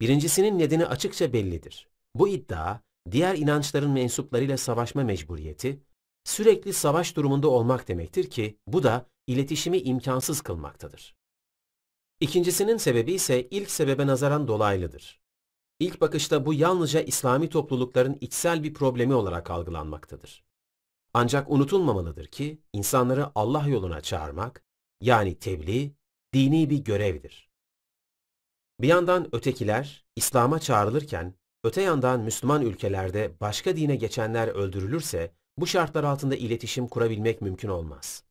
Birincisinin nedeni açıkça bellidir. Bu iddia, diğer inançların mensuplarıyla savaşma mecburiyeti, sürekli savaş durumunda olmak demektir ki bu da iletişimi imkansız kılmaktadır. İkincisinin sebebi ise ilk sebebe nazaran dolaylıdır. İlk bakışta bu yalnızca İslami toplulukların içsel bir problemi olarak algılanmaktadır. Ancak unutulmamalıdır ki insanları Allah yoluna çağırmak, yani tebliğ, dini bir görevdir. Bir yandan ötekiler İslam'a çağrılırken, öte yandan Müslüman ülkelerde başka dine geçenler öldürülürse bu şartlar altında iletişim kurabilmek mümkün olmaz.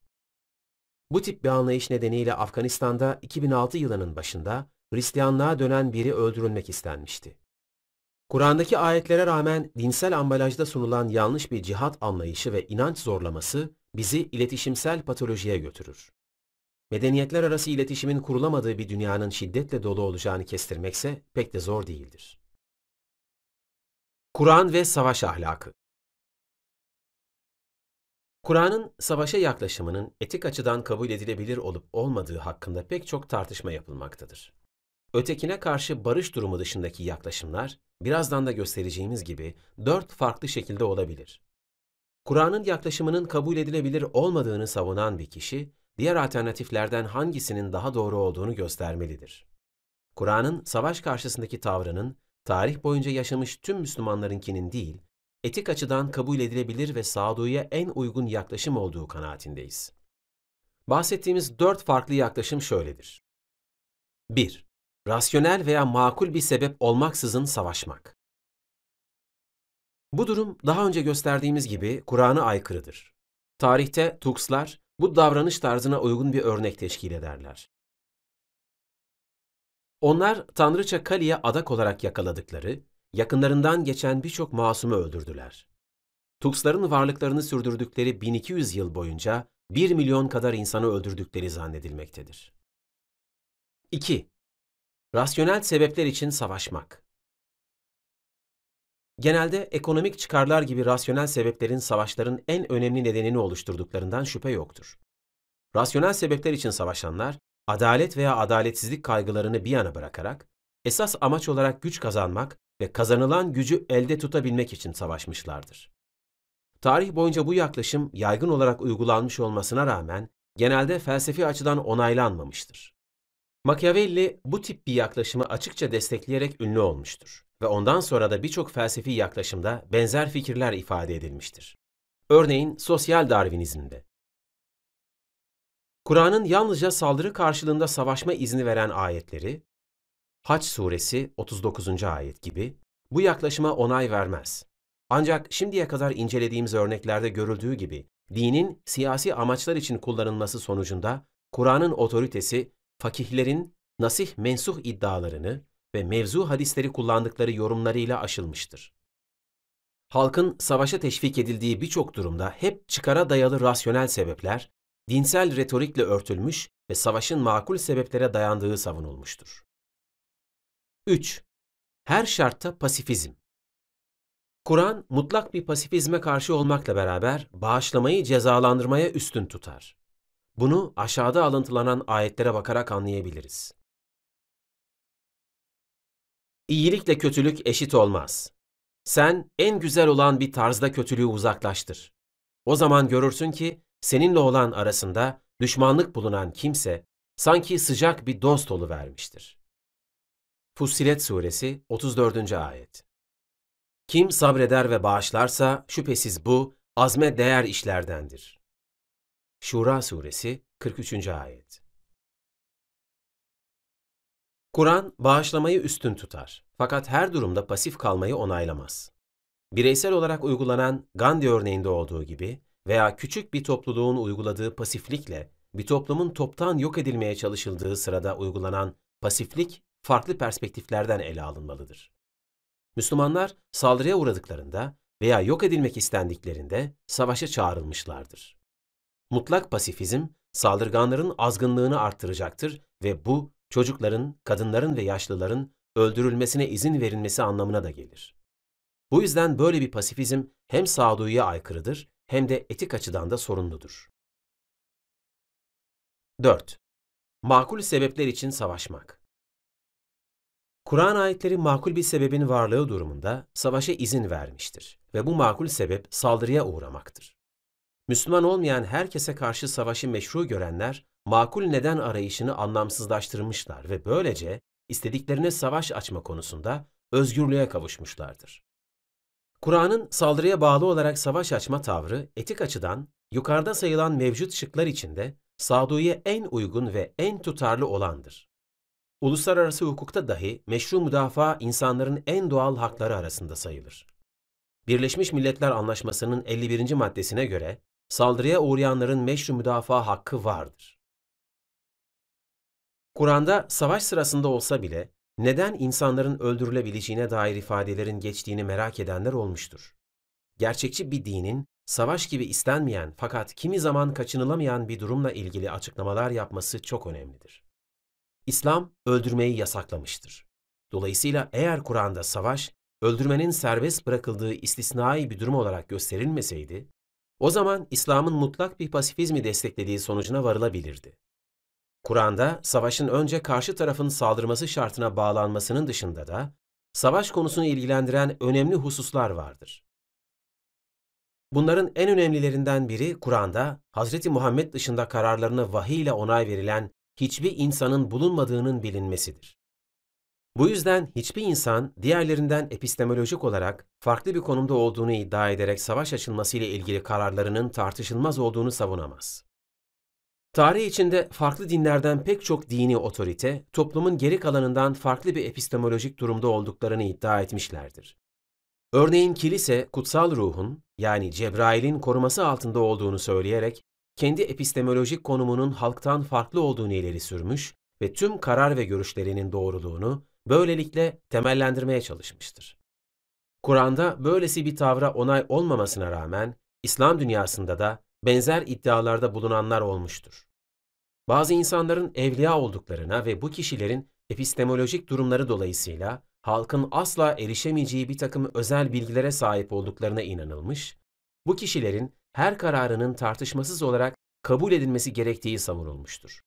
Bu tip bir anlayış nedeniyle Afganistan'da 2006 yılının başında Hristiyanlığa dönen biri öldürülmek istenmişti. Kur'an'daki ayetlere rağmen dinsel ambalajda sunulan yanlış bir cihat anlayışı ve inanç zorlaması bizi iletişimsel patolojiye götürür. Medeniyetler arası iletişimin kurulamadığı bir dünyanın şiddetle dolu olacağını kestirmekse pek de zor değildir. Kur'an ve savaş ahlakı Kur'an'ın savaşa yaklaşımının etik açıdan kabul edilebilir olup olmadığı hakkında pek çok tartışma yapılmaktadır. Ötekine karşı barış durumu dışındaki yaklaşımlar, birazdan da göstereceğimiz gibi dört farklı şekilde olabilir. Kur'an'ın yaklaşımının kabul edilebilir olmadığını savunan bir kişi, diğer alternatiflerden hangisinin daha doğru olduğunu göstermelidir. Kur'an'ın savaş karşısındaki tavrının, tarih boyunca yaşamış tüm Müslümanlarınkinin değil, etik açıdan kabul edilebilir ve sağduyuya en uygun yaklaşım olduğu kanaatindeyiz. Bahsettiğimiz dört farklı yaklaşım şöyledir. 1 rasyonel veya makul bir sebep olmaksızın savaşmak. Bu durum daha önce gösterdiğimiz gibi Kur'an'a aykırıdır. Tarihte Tukslar bu davranış tarzına uygun bir örnek teşkil ederler. Onlar Tanrıça Kali'ye adak olarak yakaladıkları, yakınlarından geçen birçok masumu öldürdüler. Tuksların varlıklarını sürdürdükleri 1200 yıl boyunca 1 milyon kadar insanı öldürdükleri zannedilmektedir. 2. Rasyonel sebepler için savaşmak. Genelde ekonomik çıkarlar gibi rasyonel sebeplerin savaşların en önemli nedenini oluşturduklarından şüphe yoktur. Rasyonel sebepler için savaşanlar, adalet veya adaletsizlik kaygılarını bir yana bırakarak, esas amaç olarak güç kazanmak ve kazanılan gücü elde tutabilmek için savaşmışlardır. Tarih boyunca bu yaklaşım yaygın olarak uygulanmış olmasına rağmen genelde felsefi açıdan onaylanmamıştır. Machiavelli bu tip bir yaklaşımı açıkça destekleyerek ünlü olmuştur ve ondan sonra da birçok felsefi yaklaşımda benzer fikirler ifade edilmiştir. Örneğin sosyal darvinizmde, Kur'an'ın yalnızca saldırı karşılığında savaşma izni veren ayetleri, Haç suresi 39. ayet gibi bu yaklaşıma onay vermez. Ancak şimdiye kadar incelediğimiz örneklerde görüldüğü gibi dinin siyasi amaçlar için kullanılması sonucunda Kur'an'ın otoritesi fakihlerin nasih mensuh iddialarını ve mevzu hadisleri kullandıkları yorumlarıyla aşılmıştır. Halkın savaşa teşvik edildiği birçok durumda hep çıkara dayalı rasyonel sebepler, dinsel retorikle örtülmüş ve savaşın makul sebeplere dayandığı savunulmuştur. 3. Her şartta pasifizm. Kur'an mutlak bir pasifizme karşı olmakla beraber bağışlamayı cezalandırmaya üstün tutar. Bunu aşağıda alıntılanan ayetlere bakarak anlayabiliriz. İyilikle kötülük eşit olmaz. Sen en güzel olan bir tarzda kötülüğü uzaklaştır. O zaman görürsün ki seninle olan arasında düşmanlık bulunan kimse sanki sıcak bir dost vermiştir. Fussilet Suresi 34. Ayet Kim sabreder ve bağışlarsa şüphesiz bu azme değer işlerdendir. Şura Suresi 43. Ayet Kur'an bağışlamayı üstün tutar fakat her durumda pasif kalmayı onaylamaz. Bireysel olarak uygulanan Gandhi örneğinde olduğu gibi veya küçük bir topluluğun uyguladığı pasiflikle bir toplumun toptan yok edilmeye çalışıldığı sırada uygulanan pasiflik farklı perspektiflerden ele alınmalıdır. Müslümanlar saldırıya uğradıklarında veya yok edilmek istendiklerinde savaşa çağrılmışlardır. Mutlak pasifizm saldırganların azgınlığını arttıracaktır ve bu çocukların, kadınların ve yaşlıların öldürülmesine izin verilmesi anlamına da gelir. Bu yüzden böyle bir pasifizm hem sağduyuya aykırıdır hem de etik açıdan da sorunludur. 4. Makul sebepler için savaşmak. Kur'an ayetleri makul bir sebebin varlığı durumunda savaşa izin vermiştir ve bu makul sebep saldırıya uğramaktır. Müslüman olmayan herkese karşı savaşı meşru görenler, makul neden arayışını anlamsızlaştırmışlar ve böylece istediklerine savaş açma konusunda özgürlüğe kavuşmuşlardır. Kur'an'ın saldırıya bağlı olarak savaş açma tavrı etik açıdan yukarıda sayılan mevcut şıklar içinde sağduya en uygun ve en tutarlı olandır. Uluslararası hukukta dahi meşru müdafaa insanların en doğal hakları arasında sayılır. Birleşmiş Milletler Anlaşması'nın 51. maddesine göre saldırıya uğrayanların meşru müdafaa hakkı vardır. Kur'an'da savaş sırasında olsa bile neden insanların öldürülebileceğine dair ifadelerin geçtiğini merak edenler olmuştur. Gerçekçi bir dinin savaş gibi istenmeyen fakat kimi zaman kaçınılamayan bir durumla ilgili açıklamalar yapması çok önemlidir. İslam öldürmeyi yasaklamıştır. Dolayısıyla eğer Kur'an'da savaş öldürmenin serbest bırakıldığı istisnai bir durum olarak gösterilmeseydi, o zaman İslam'ın mutlak bir pasifizmi desteklediği sonucuna varılabilirdi. Kur'an'da savaşın önce karşı tarafın saldırması şartına bağlanmasının dışında da savaş konusunu ilgilendiren önemli hususlar vardır. Bunların en önemlilerinden biri Kur'an'da Hz. Muhammed dışında kararlarına vahiy ile onay verilen hiçbir insanın bulunmadığının bilinmesidir. Bu yüzden hiçbir insan diğerlerinden epistemolojik olarak farklı bir konumda olduğunu iddia ederek savaş açılması ile ilgili kararlarının tartışılmaz olduğunu savunamaz. Tarih içinde farklı dinlerden pek çok dini otorite, toplumun geri kalanından farklı bir epistemolojik durumda olduklarını iddia etmişlerdir. Örneğin kilise, kutsal ruhun yani Cebrail'in koruması altında olduğunu söyleyerek, kendi epistemolojik konumunun halktan farklı olduğunu ileri sürmüş ve tüm karar ve görüşlerinin doğruluğunu, böylelikle temellendirmeye çalışmıştır. Kur'an'da böylesi bir tavra onay olmamasına rağmen İslam dünyasında da benzer iddialarda bulunanlar olmuştur. Bazı insanların evliya olduklarına ve bu kişilerin epistemolojik durumları dolayısıyla halkın asla erişemeyeceği bir takım özel bilgilere sahip olduklarına inanılmış, bu kişilerin her kararının tartışmasız olarak kabul edilmesi gerektiği savunulmuştur.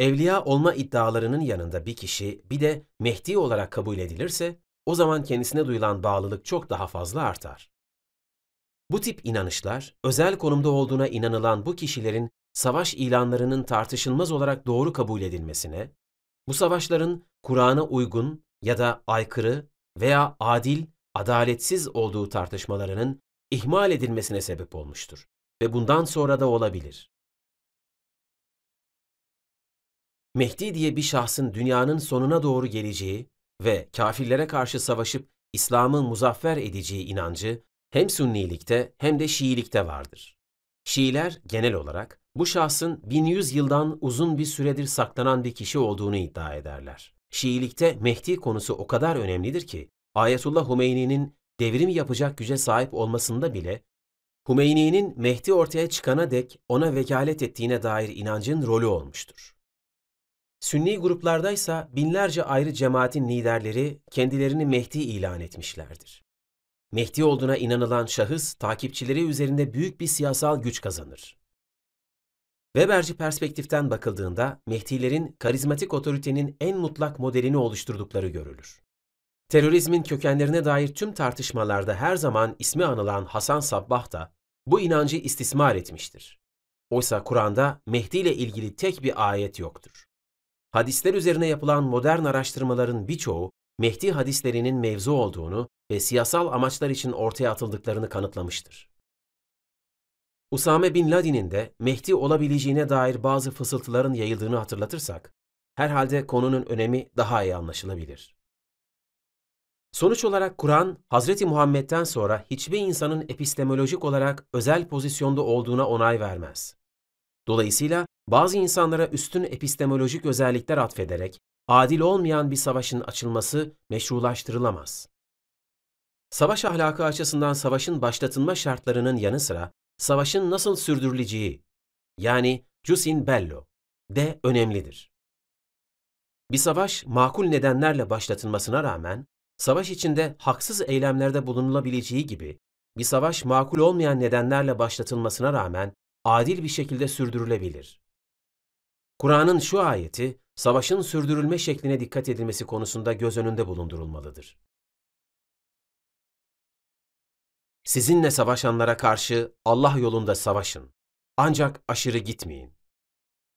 Evliya olma iddialarının yanında bir kişi bir de Mehdi olarak kabul edilirse o zaman kendisine duyulan bağlılık çok daha fazla artar. Bu tip inanışlar, özel konumda olduğuna inanılan bu kişilerin savaş ilanlarının tartışılmaz olarak doğru kabul edilmesine, bu savaşların Kur'an'a uygun ya da aykırı veya adil, adaletsiz olduğu tartışmalarının ihmal edilmesine sebep olmuştur ve bundan sonra da olabilir. Mehdi diye bir şahsın dünyanın sonuna doğru geleceği ve kafirlere karşı savaşıp İslam'ı muzaffer edeceği inancı hem Sünnilikte hem de Şiilikte vardır. Şiiler genel olarak bu şahsın 1100 yıldan uzun bir süredir saklanan bir kişi olduğunu iddia ederler. Şiilikte Mehdi konusu o kadar önemlidir ki Ayetullah Hümeyni'nin devrim yapacak güce sahip olmasında bile Hümeyni'nin Mehdi ortaya çıkana dek ona vekalet ettiğine dair inancın rolü olmuştur. Sünni gruplardaysa binlerce ayrı cemaatin liderleri kendilerini Mehdi ilan etmişlerdir. Mehdi olduğuna inanılan şahıs takipçileri üzerinde büyük bir siyasal güç kazanır. Weberci perspektiften bakıldığında Mehdilerin karizmatik otoritenin en mutlak modelini oluşturdukları görülür. Terörizmin kökenlerine dair tüm tartışmalarda her zaman ismi anılan Hasan Sabbah da bu inancı istismar etmiştir. Oysa Kur'an'da Mehdi ile ilgili tek bir ayet yoktur. Hadisler üzerine yapılan modern araştırmaların birçoğu Mehdi hadislerinin mevzu olduğunu ve siyasal amaçlar için ortaya atıldıklarını kanıtlamıştır. Usame Bin Laden'in de Mehdi olabileceğine dair bazı fısıltıların yayıldığını hatırlatırsak, herhalde konunun önemi daha iyi anlaşılabilir. Sonuç olarak Kur'an, Hz. Muhammed'den sonra hiçbir insanın epistemolojik olarak özel pozisyonda olduğuna onay vermez. Dolayısıyla bazı insanlara üstün epistemolojik özellikler atfederek adil olmayan bir savaşın açılması meşrulaştırılamaz. Savaş ahlakı açısından savaşın başlatılma şartlarının yanı sıra savaşın nasıl sürdürüleceği yani jus in Bello de önemlidir. Bir savaş makul nedenlerle başlatılmasına rağmen savaş içinde haksız eylemlerde bulunulabileceği gibi bir savaş makul olmayan nedenlerle başlatılmasına rağmen adil bir şekilde sürdürülebilir. Kur'an'ın şu ayeti, savaşın sürdürülme şekline dikkat edilmesi konusunda göz önünde bulundurulmalıdır. Sizinle savaşanlara karşı Allah yolunda savaşın. Ancak aşırı gitmeyin.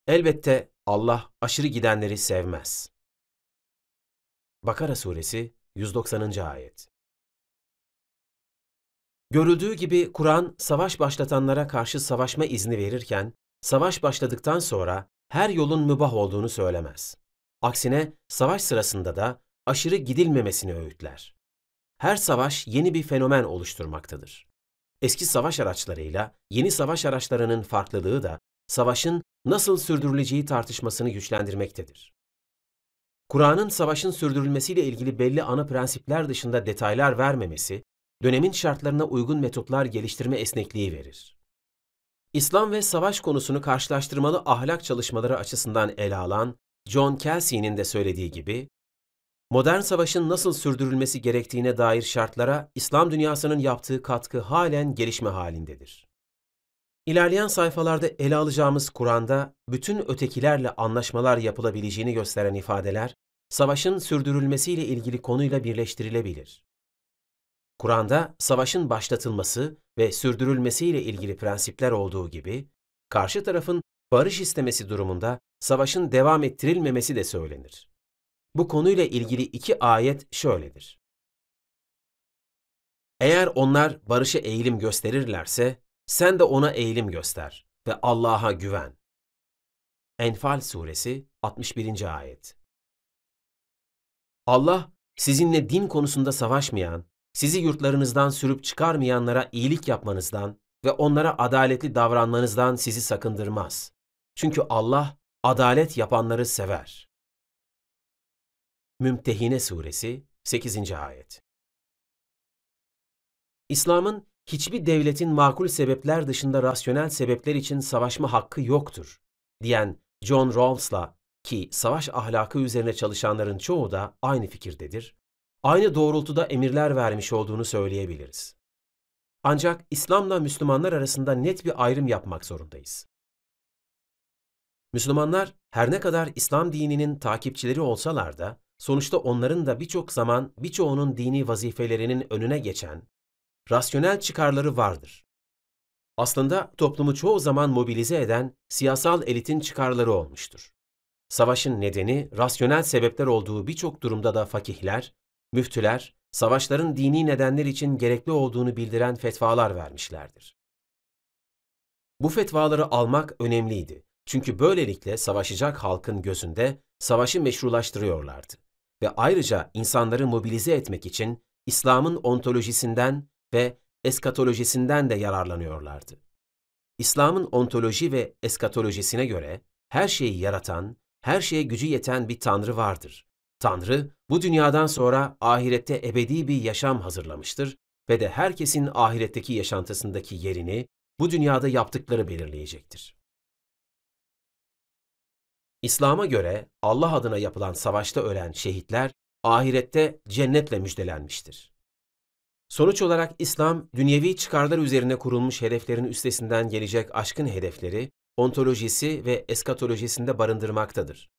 Elbette Allah aşırı gidenleri sevmez. Bakara Suresi 190. Ayet Görüldüğü gibi Kur'an savaş başlatanlara karşı savaşma izni verirken, savaş başladıktan sonra her yolun mübah olduğunu söylemez. Aksine savaş sırasında da aşırı gidilmemesini öğütler. Her savaş yeni bir fenomen oluşturmaktadır. Eski savaş araçlarıyla yeni savaş araçlarının farklılığı da savaşın nasıl sürdürüleceği tartışmasını güçlendirmektedir. Kur'an'ın savaşın sürdürülmesiyle ilgili belli ana prensipler dışında detaylar vermemesi, dönemin şartlarına uygun metotlar geliştirme esnekliği verir. İslam ve savaş konusunu karşılaştırmalı ahlak çalışmaları açısından ele alan John Kelsey'nin de söylediği gibi, modern savaşın nasıl sürdürülmesi gerektiğine dair şartlara İslam dünyasının yaptığı katkı halen gelişme halindedir. İlerleyen sayfalarda ele alacağımız Kur'an'da bütün ötekilerle anlaşmalar yapılabileceğini gösteren ifadeler, savaşın sürdürülmesiyle ilgili konuyla birleştirilebilir. Kur'an'da savaşın başlatılması ve sürdürülmesiyle ilgili prensipler olduğu gibi, karşı tarafın barış istemesi durumunda savaşın devam ettirilmemesi de söylenir. Bu konuyla ilgili iki ayet şöyledir. Eğer onlar barışa eğilim gösterirlerse, sen de ona eğilim göster ve Allah'a güven. Enfal Suresi 61. Ayet Allah, sizinle din konusunda savaşmayan sizi yurtlarınızdan sürüp çıkarmayanlara iyilik yapmanızdan ve onlara adaletli davranmanızdan sizi sakındırmaz. Çünkü Allah adalet yapanları sever. Mümtehine Suresi 8. Ayet İslam'ın hiçbir devletin makul sebepler dışında rasyonel sebepler için savaşma hakkı yoktur diyen John Rawls'la ki savaş ahlakı üzerine çalışanların çoğu da aynı fikirdedir, aynı doğrultuda emirler vermiş olduğunu söyleyebiliriz. Ancak İslam'la Müslümanlar arasında net bir ayrım yapmak zorundayız. Müslümanlar her ne kadar İslam dininin takipçileri olsalar da sonuçta onların da birçok zaman birçoğunun dini vazifelerinin önüne geçen rasyonel çıkarları vardır. Aslında toplumu çoğu zaman mobilize eden siyasal elitin çıkarları olmuştur. Savaşın nedeni rasyonel sebepler olduğu birçok durumda da fakihler müftüler, savaşların dini nedenler için gerekli olduğunu bildiren fetvalar vermişlerdir. Bu fetvaları almak önemliydi. Çünkü böylelikle savaşacak halkın gözünde savaşı meşrulaştırıyorlardı ve ayrıca insanları mobilize etmek için İslam'ın ontolojisinden ve eskatolojisinden de yararlanıyorlardı. İslam'ın ontoloji ve eskatolojisine göre her şeyi yaratan, her şeye gücü yeten bir tanrı vardır Tanrı bu dünyadan sonra ahirette ebedi bir yaşam hazırlamıştır ve de herkesin ahiretteki yaşantısındaki yerini bu dünyada yaptıkları belirleyecektir. İslam'a göre Allah adına yapılan savaşta ölen şehitler ahirette cennetle müjdelenmiştir. Sonuç olarak İslam, dünyevi çıkarlar üzerine kurulmuş hedeflerin üstesinden gelecek aşkın hedefleri, ontolojisi ve eskatolojisinde barındırmaktadır.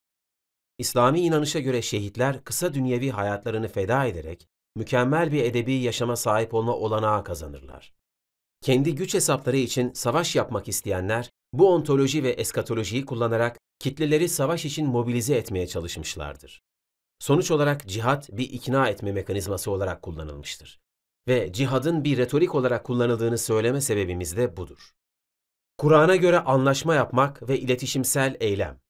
İslami inanışa göre şehitler kısa dünyevi hayatlarını feda ederek mükemmel bir edebi yaşama sahip olma olanağı kazanırlar. Kendi güç hesapları için savaş yapmak isteyenler bu ontoloji ve eskatolojiyi kullanarak kitleleri savaş için mobilize etmeye çalışmışlardır. Sonuç olarak cihat bir ikna etme mekanizması olarak kullanılmıştır. Ve cihadın bir retorik olarak kullanıldığını söyleme sebebimiz de budur. Kur'an'a göre anlaşma yapmak ve iletişimsel eylem,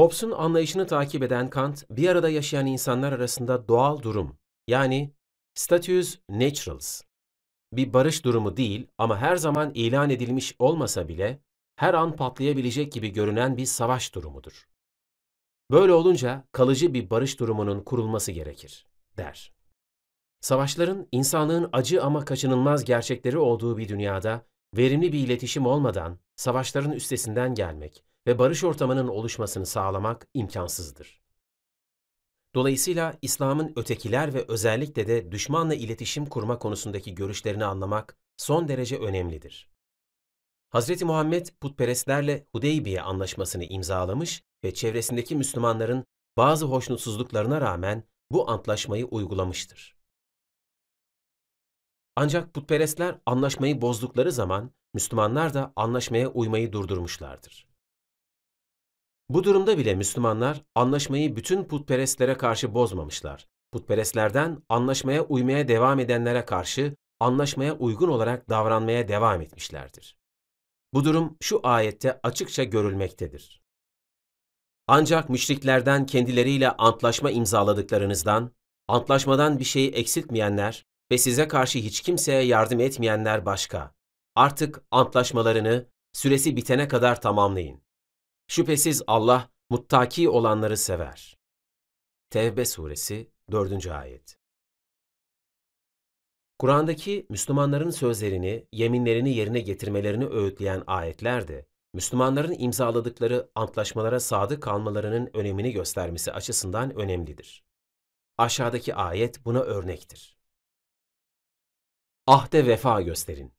Hobbes'un anlayışını takip eden Kant, bir arada yaşayan insanlar arasında doğal durum, yani status naturals, bir barış durumu değil ama her zaman ilan edilmiş olmasa bile her an patlayabilecek gibi görünen bir savaş durumudur. Böyle olunca kalıcı bir barış durumunun kurulması gerekir, der. Savaşların insanlığın acı ama kaçınılmaz gerçekleri olduğu bir dünyada verimli bir iletişim olmadan savaşların üstesinden gelmek, ve barış ortamının oluşmasını sağlamak imkansızdır. Dolayısıyla İslam'ın ötekiler ve özellikle de düşmanla iletişim kurma konusundaki görüşlerini anlamak son derece önemlidir. Hz. Muhammed putperestlerle Hudeybiye anlaşmasını imzalamış ve çevresindeki Müslümanların bazı hoşnutsuzluklarına rağmen bu antlaşmayı uygulamıştır. Ancak putperestler anlaşmayı bozdukları zaman Müslümanlar da anlaşmaya uymayı durdurmuşlardır. Bu durumda bile Müslümanlar anlaşmayı bütün putperestlere karşı bozmamışlar. Putperestlerden anlaşmaya uymaya devam edenlere karşı anlaşmaya uygun olarak davranmaya devam etmişlerdir. Bu durum şu ayette açıkça görülmektedir. Ancak müşriklerden kendileriyle antlaşma imzaladıklarınızdan, antlaşmadan bir şeyi eksiltmeyenler ve size karşı hiç kimseye yardım etmeyenler başka. Artık antlaşmalarını süresi bitene kadar tamamlayın. Şüphesiz Allah muttaki olanları sever. Tevbe suresi 4. ayet. Kur'an'daki Müslümanların sözlerini, yeminlerini yerine getirmelerini öğütleyen ayetler de Müslümanların imzaladıkları antlaşmalara sadık kalmalarının önemini göstermesi açısından önemlidir. Aşağıdaki ayet buna örnektir. Ahde vefa gösterin.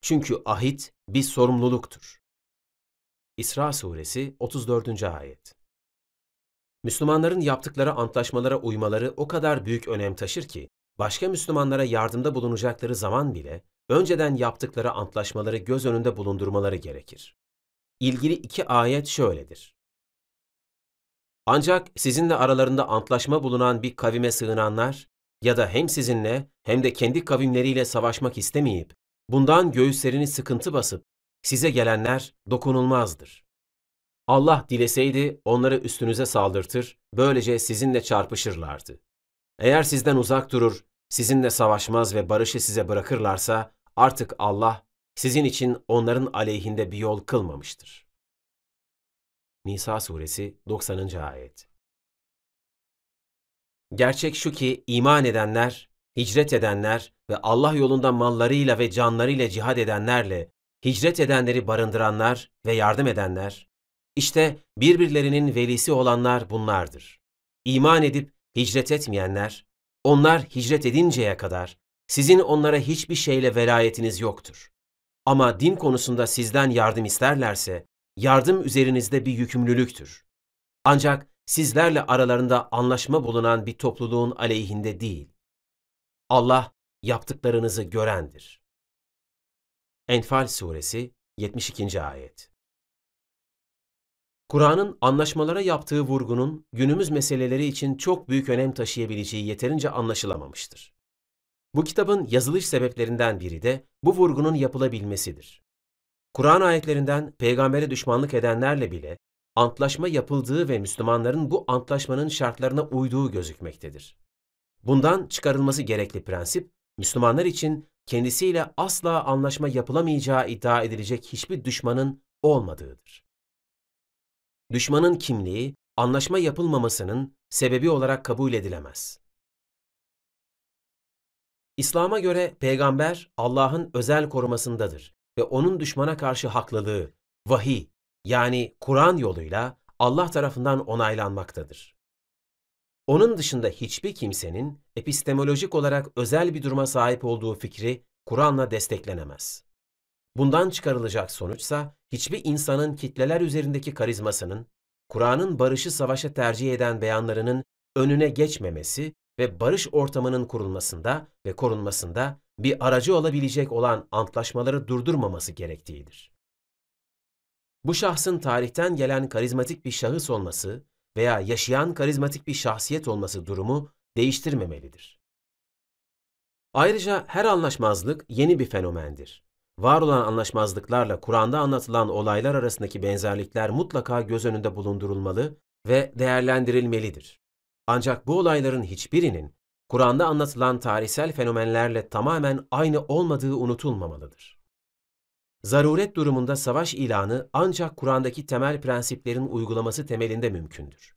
Çünkü ahit bir sorumluluktur. İsra suresi 34. ayet. Müslümanların yaptıkları antlaşmalara uymaları o kadar büyük önem taşır ki, başka Müslümanlara yardımda bulunacakları zaman bile önceden yaptıkları antlaşmaları göz önünde bulundurmaları gerekir. İlgili iki ayet şöyledir. Ancak sizinle aralarında antlaşma bulunan bir kavime sığınanlar ya da hem sizinle hem de kendi kavimleriyle savaşmak istemeyip, bundan göğüslerini sıkıntı basıp Size gelenler dokunulmazdır. Allah dileseydi onları üstünüze saldırtır, böylece sizinle çarpışırlardı. Eğer sizden uzak durur, sizinle savaşmaz ve barışı size bırakırlarsa artık Allah sizin için onların aleyhinde bir yol kılmamıştır. Nisa suresi 90. ayet Gerçek şu ki iman edenler, hicret edenler ve Allah yolunda mallarıyla ve canlarıyla cihad edenlerle hicret edenleri barındıranlar ve yardım edenler, işte birbirlerinin velisi olanlar bunlardır. İman edip hicret etmeyenler, onlar hicret edinceye kadar sizin onlara hiçbir şeyle velayetiniz yoktur. Ama din konusunda sizden yardım isterlerse, yardım üzerinizde bir yükümlülüktür. Ancak sizlerle aralarında anlaşma bulunan bir topluluğun aleyhinde değil. Allah yaptıklarınızı görendir. Enfal Suresi 72. Ayet Kur'an'ın anlaşmalara yaptığı vurgunun günümüz meseleleri için çok büyük önem taşıyabileceği yeterince anlaşılamamıştır. Bu kitabın yazılış sebeplerinden biri de bu vurgunun yapılabilmesidir. Kur'an ayetlerinden peygambere düşmanlık edenlerle bile antlaşma yapıldığı ve Müslümanların bu antlaşmanın şartlarına uyduğu gözükmektedir. Bundan çıkarılması gerekli prensip, Müslümanlar için kendisiyle asla anlaşma yapılamayacağı iddia edilecek hiçbir düşmanın olmadığıdır. Düşmanın kimliği, anlaşma yapılmamasının sebebi olarak kabul edilemez. İslam'a göre peygamber Allah'ın özel korumasındadır ve onun düşmana karşı haklılığı vahiy yani Kur'an yoluyla Allah tarafından onaylanmaktadır. Onun dışında hiçbir kimsenin epistemolojik olarak özel bir duruma sahip olduğu fikri Kur'an'la desteklenemez. Bundan çıkarılacak sonuçsa hiçbir insanın kitleler üzerindeki karizmasının, Kur'an'ın barışı savaşa tercih eden beyanlarının önüne geçmemesi ve barış ortamının kurulmasında ve korunmasında bir aracı olabilecek olan antlaşmaları durdurmaması gerektiğidir. Bu şahsın tarihten gelen karizmatik bir şahıs olması veya yaşayan karizmatik bir şahsiyet olması durumu değiştirmemelidir. Ayrıca her anlaşmazlık yeni bir fenomendir. Var olan anlaşmazlıklarla Kur'an'da anlatılan olaylar arasındaki benzerlikler mutlaka göz önünde bulundurulmalı ve değerlendirilmelidir. Ancak bu olayların hiçbirinin Kur'an'da anlatılan tarihsel fenomenlerle tamamen aynı olmadığı unutulmamalıdır. Zaruret durumunda savaş ilanı ancak Kur'an'daki temel prensiplerin uygulaması temelinde mümkündür.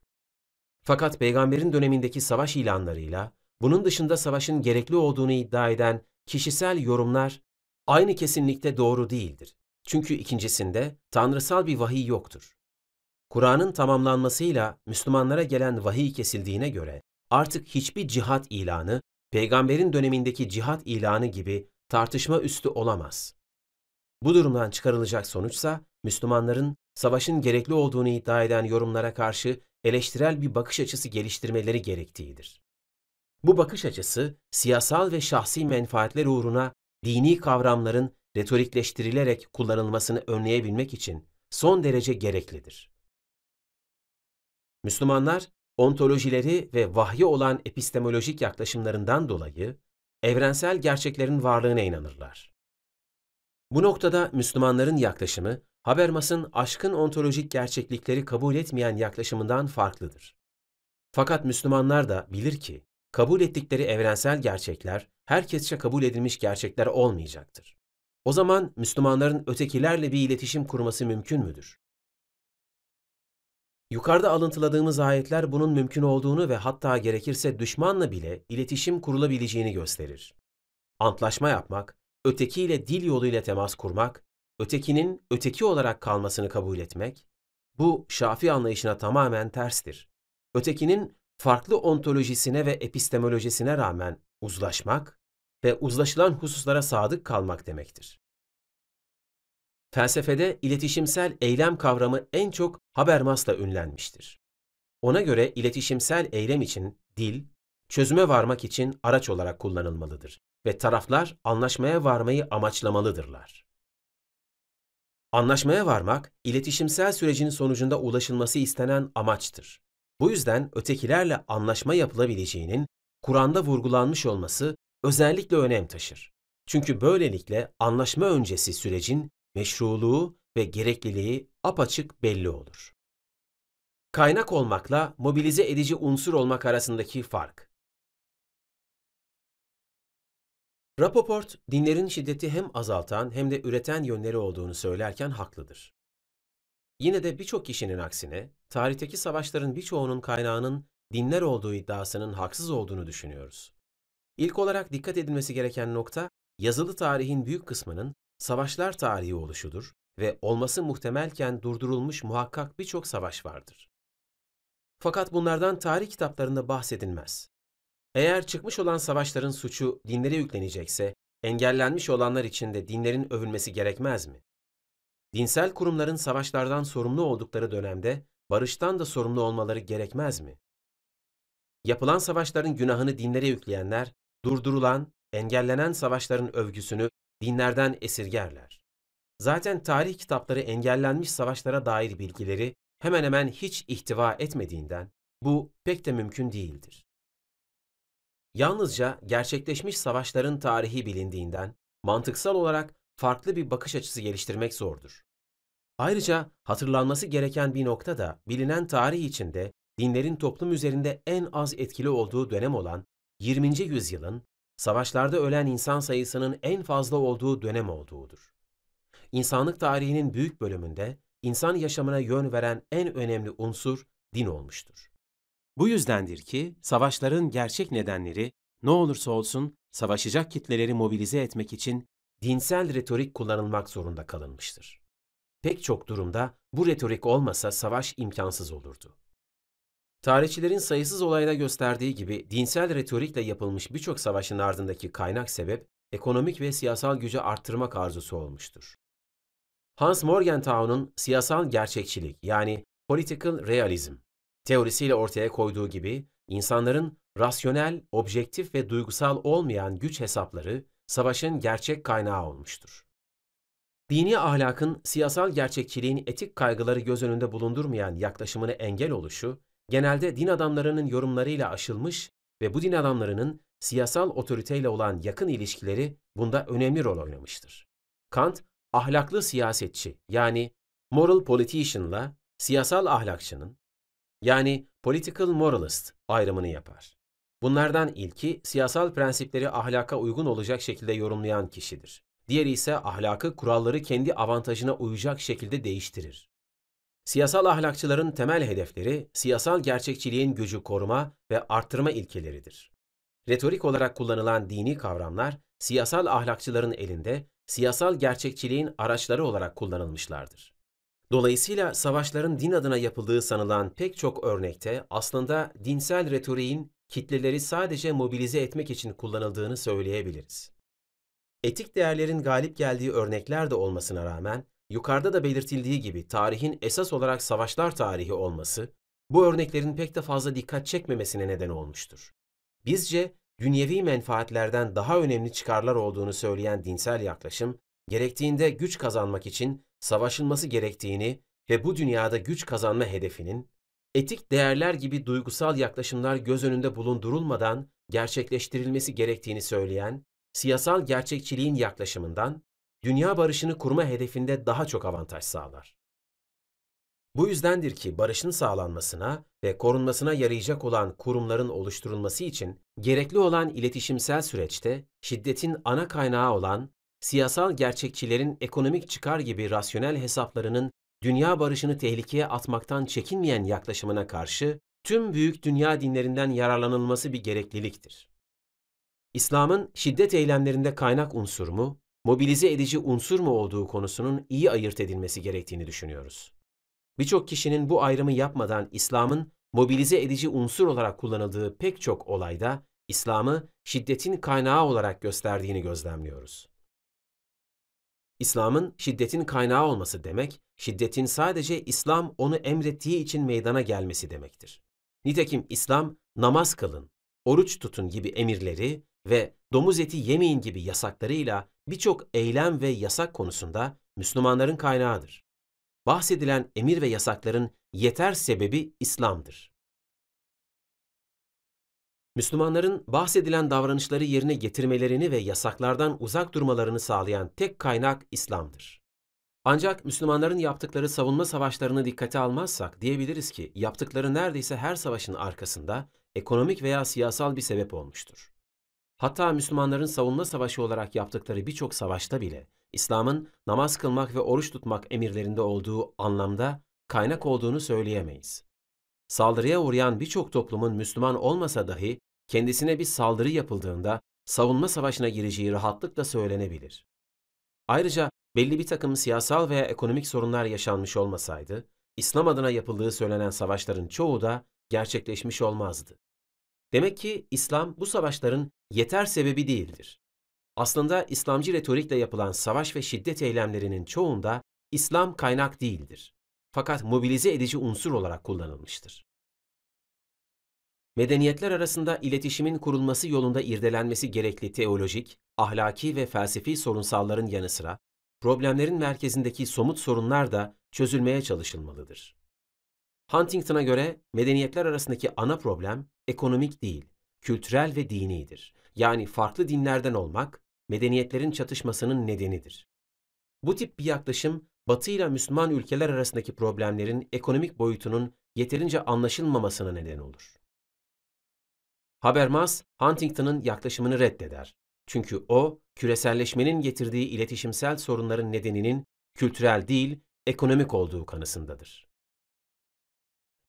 Fakat peygamberin dönemindeki savaş ilanlarıyla bunun dışında savaşın gerekli olduğunu iddia eden kişisel yorumlar aynı kesinlikte doğru değildir. Çünkü ikincisinde tanrısal bir vahiy yoktur. Kur'an'ın tamamlanmasıyla Müslümanlara gelen vahiy kesildiğine göre artık hiçbir cihat ilanı peygamberin dönemindeki cihat ilanı gibi tartışma üstü olamaz. Bu durumdan çıkarılacak sonuçsa Müslümanların savaşın gerekli olduğunu iddia eden yorumlara karşı eleştirel bir bakış açısı geliştirmeleri gerektiğidir. Bu bakış açısı siyasal ve şahsi menfaatler uğruna dini kavramların retorikleştirilerek kullanılmasını önleyebilmek için son derece gereklidir. Müslümanlar ontolojileri ve vahye olan epistemolojik yaklaşımlarından dolayı evrensel gerçeklerin varlığına inanırlar. Bu noktada Müslümanların yaklaşımı, Habermas'ın aşkın ontolojik gerçeklikleri kabul etmeyen yaklaşımından farklıdır. Fakat Müslümanlar da bilir ki, kabul ettikleri evrensel gerçekler, herkesçe kabul edilmiş gerçekler olmayacaktır. O zaman Müslümanların ötekilerle bir iletişim kurması mümkün müdür? Yukarıda alıntıladığımız ayetler bunun mümkün olduğunu ve hatta gerekirse düşmanla bile iletişim kurulabileceğini gösterir. Antlaşma yapmak, ötekiyle dil yoluyla temas kurmak, ötekinin öteki olarak kalmasını kabul etmek, bu Şafi anlayışına tamamen terstir. Ötekinin farklı ontolojisine ve epistemolojisine rağmen uzlaşmak ve uzlaşılan hususlara sadık kalmak demektir. Felsefede iletişimsel eylem kavramı en çok Habermas'la ünlenmiştir. Ona göre iletişimsel eylem için dil, çözüme varmak için araç olarak kullanılmalıdır ve taraflar anlaşmaya varmayı amaçlamalıdırlar. Anlaşmaya varmak, iletişimsel sürecin sonucunda ulaşılması istenen amaçtır. Bu yüzden ötekilerle anlaşma yapılabileceğinin Kur'an'da vurgulanmış olması özellikle önem taşır. Çünkü böylelikle anlaşma öncesi sürecin meşruluğu ve gerekliliği apaçık belli olur. Kaynak olmakla mobilize edici unsur olmak arasındaki fark Rapoport, dinlerin şiddeti hem azaltan hem de üreten yönleri olduğunu söylerken haklıdır. Yine de birçok kişinin aksine, tarihteki savaşların birçoğunun kaynağının dinler olduğu iddiasının haksız olduğunu düşünüyoruz. İlk olarak dikkat edilmesi gereken nokta, yazılı tarihin büyük kısmının savaşlar tarihi oluşudur ve olması muhtemelken durdurulmuş muhakkak birçok savaş vardır. Fakat bunlardan tarih kitaplarında bahsedilmez. Eğer çıkmış olan savaşların suçu dinlere yüklenecekse, engellenmiş olanlar için de dinlerin övülmesi gerekmez mi? Dinsel kurumların savaşlardan sorumlu oldukları dönemde barıştan da sorumlu olmaları gerekmez mi? Yapılan savaşların günahını dinlere yükleyenler, durdurulan, engellenen savaşların övgüsünü dinlerden esirgerler. Zaten tarih kitapları engellenmiş savaşlara dair bilgileri hemen hemen hiç ihtiva etmediğinden bu pek de mümkün değildir. Yalnızca gerçekleşmiş savaşların tarihi bilindiğinden mantıksal olarak farklı bir bakış açısı geliştirmek zordur. Ayrıca hatırlanması gereken bir nokta da bilinen tarih içinde dinlerin toplum üzerinde en az etkili olduğu dönem olan 20. yüzyılın savaşlarda ölen insan sayısının en fazla olduğu dönem olduğudur. İnsanlık tarihinin büyük bölümünde insan yaşamına yön veren en önemli unsur din olmuştur. Bu yüzdendir ki savaşların gerçek nedenleri ne olursa olsun savaşacak kitleleri mobilize etmek için dinsel retorik kullanılmak zorunda kalınmıştır. Pek çok durumda bu retorik olmasa savaş imkansız olurdu. Tarihçilerin sayısız olayda gösterdiği gibi dinsel retorikle yapılmış birçok savaşın ardındaki kaynak sebep ekonomik ve siyasal gücü arttırmak arzusu olmuştur. Hans Morgenthau'nun siyasal gerçekçilik yani political realism. Teorisiyle ortaya koyduğu gibi insanların rasyonel, objektif ve duygusal olmayan güç hesapları savaşın gerçek kaynağı olmuştur. Dini ahlakın siyasal gerçekçiliğin etik kaygıları göz önünde bulundurmayan yaklaşımını engel oluşu, genelde din adamlarının yorumlarıyla aşılmış ve bu din adamlarının siyasal otoriteyle olan yakın ilişkileri bunda önemli rol oynamıştır. Kant, ahlaklı siyasetçi yani moral politician'la siyasal ahlakçının, yani political moralist ayrımını yapar. Bunlardan ilki siyasal prensipleri ahlaka uygun olacak şekilde yorumlayan kişidir. Diğeri ise ahlakı kuralları kendi avantajına uyacak şekilde değiştirir. Siyasal ahlakçıların temel hedefleri siyasal gerçekçiliğin gücü koruma ve arttırma ilkeleridir. Retorik olarak kullanılan dini kavramlar siyasal ahlakçıların elinde siyasal gerçekçiliğin araçları olarak kullanılmışlardır. Dolayısıyla savaşların din adına yapıldığı sanılan pek çok örnekte aslında dinsel retoriğin kitleleri sadece mobilize etmek için kullanıldığını söyleyebiliriz. Etik değerlerin galip geldiği örnekler de olmasına rağmen, yukarıda da belirtildiği gibi tarihin esas olarak savaşlar tarihi olması, bu örneklerin pek de fazla dikkat çekmemesine neden olmuştur. Bizce dünyevi menfaatlerden daha önemli çıkarlar olduğunu söyleyen dinsel yaklaşım, gerektiğinde güç kazanmak için savaşılması gerektiğini ve bu dünyada güç kazanma hedefinin etik değerler gibi duygusal yaklaşımlar göz önünde bulundurulmadan gerçekleştirilmesi gerektiğini söyleyen siyasal gerçekçiliğin yaklaşımından dünya barışını kurma hedefinde daha çok avantaj sağlar. Bu yüzdendir ki barışın sağlanmasına ve korunmasına yarayacak olan kurumların oluşturulması için gerekli olan iletişimsel süreçte şiddetin ana kaynağı olan siyasal gerçekçilerin ekonomik çıkar gibi rasyonel hesaplarının dünya barışını tehlikeye atmaktan çekinmeyen yaklaşımına karşı tüm büyük dünya dinlerinden yararlanılması bir gerekliliktir. İslam'ın şiddet eylemlerinde kaynak unsur mu, mobilize edici unsur mu olduğu konusunun iyi ayırt edilmesi gerektiğini düşünüyoruz. Birçok kişinin bu ayrımı yapmadan İslam'ın mobilize edici unsur olarak kullanıldığı pek çok olayda İslam'ı şiddetin kaynağı olarak gösterdiğini gözlemliyoruz. İslam'ın şiddetin kaynağı olması demek, şiddetin sadece İslam onu emrettiği için meydana gelmesi demektir. Nitekim İslam namaz kılın, oruç tutun gibi emirleri ve domuz eti yemeyin gibi yasaklarıyla birçok eylem ve yasak konusunda Müslümanların kaynağıdır. Bahsedilen emir ve yasakların yeter sebebi İslam'dır. Müslümanların bahsedilen davranışları yerine getirmelerini ve yasaklardan uzak durmalarını sağlayan tek kaynak İslam'dır. Ancak Müslümanların yaptıkları savunma savaşlarını dikkate almazsak diyebiliriz ki yaptıkları neredeyse her savaşın arkasında ekonomik veya siyasal bir sebep olmuştur. Hatta Müslümanların savunma savaşı olarak yaptıkları birçok savaşta bile İslam'ın namaz kılmak ve oruç tutmak emirlerinde olduğu anlamda kaynak olduğunu söyleyemeyiz. Saldırıya uğrayan birçok toplumun Müslüman olmasa dahi kendisine bir saldırı yapıldığında savunma savaşına gireceği rahatlıkla söylenebilir. Ayrıca belli bir takım siyasal veya ekonomik sorunlar yaşanmış olmasaydı, İslam adına yapıldığı söylenen savaşların çoğu da gerçekleşmiş olmazdı. Demek ki İslam bu savaşların yeter sebebi değildir. Aslında İslamcı retorikle yapılan savaş ve şiddet eylemlerinin çoğunda İslam kaynak değildir fakat mobilize edici unsur olarak kullanılmıştır. Medeniyetler arasında iletişimin kurulması yolunda irdelenmesi gerekli teolojik, ahlaki ve felsefi sorunsalların yanı sıra problemlerin merkezindeki somut sorunlar da çözülmeye çalışılmalıdır. Huntington'a göre medeniyetler arasındaki ana problem ekonomik değil, kültürel ve dinidir. Yani farklı dinlerden olmak medeniyetlerin çatışmasının nedenidir. Bu tip bir yaklaşım Batı ile Müslüman ülkeler arasındaki problemlerin ekonomik boyutunun yeterince anlaşılmamasına neden olur. Habermas, Huntington'ın yaklaşımını reddeder. Çünkü o, küreselleşmenin getirdiği iletişimsel sorunların nedeninin kültürel değil, ekonomik olduğu kanısındadır.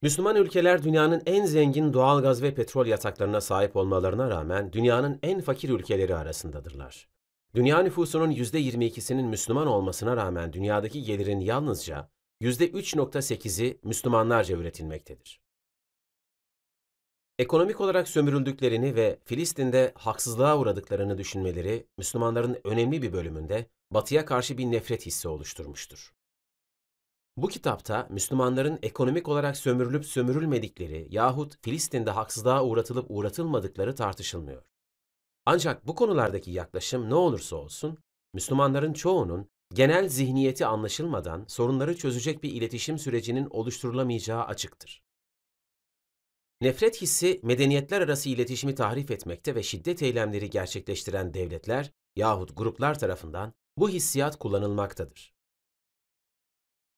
Müslüman ülkeler dünyanın en zengin doğal gaz ve petrol yataklarına sahip olmalarına rağmen dünyanın en fakir ülkeleri arasındadırlar. Dünya nüfusunun %22'sinin Müslüman olmasına rağmen dünyadaki gelirin yalnızca %3.8'i Müslümanlarca üretilmektedir. Ekonomik olarak sömürüldüklerini ve Filistin'de haksızlığa uğradıklarını düşünmeleri Müslümanların önemli bir bölümünde Batı'ya karşı bir nefret hissi oluşturmuştur. Bu kitapta Müslümanların ekonomik olarak sömürülüp sömürülmedikleri yahut Filistin'de haksızlığa uğratılıp uğratılmadıkları tartışılmıyor. Ancak bu konulardaki yaklaşım ne olursa olsun, Müslümanların çoğunun genel zihniyeti anlaşılmadan sorunları çözecek bir iletişim sürecinin oluşturulamayacağı açıktır. Nefret hissi, medeniyetler arası iletişimi tahrif etmekte ve şiddet eylemleri gerçekleştiren devletler yahut gruplar tarafından bu hissiyat kullanılmaktadır.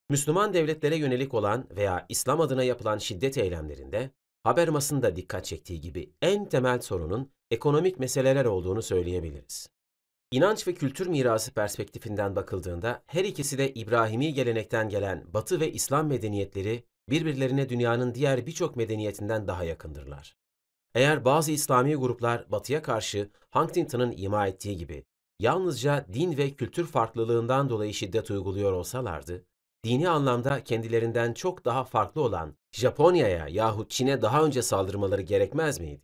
Müslüman devletlere yönelik olan veya İslam adına yapılan şiddet eylemlerinde Habermas'ın da dikkat çektiği gibi en temel sorunun ekonomik meseleler olduğunu söyleyebiliriz. İnanç ve kültür mirası perspektifinden bakıldığında her ikisi de İbrahimi gelenekten gelen Batı ve İslam medeniyetleri birbirlerine dünyanın diğer birçok medeniyetinden daha yakındırlar. Eğer bazı İslami gruplar Batı'ya karşı Huntington'ın ima ettiği gibi yalnızca din ve kültür farklılığından dolayı şiddet uyguluyor olsalardı, dini anlamda kendilerinden çok daha farklı olan Japonya'ya yahut Çin'e daha önce saldırmaları gerekmez miydi?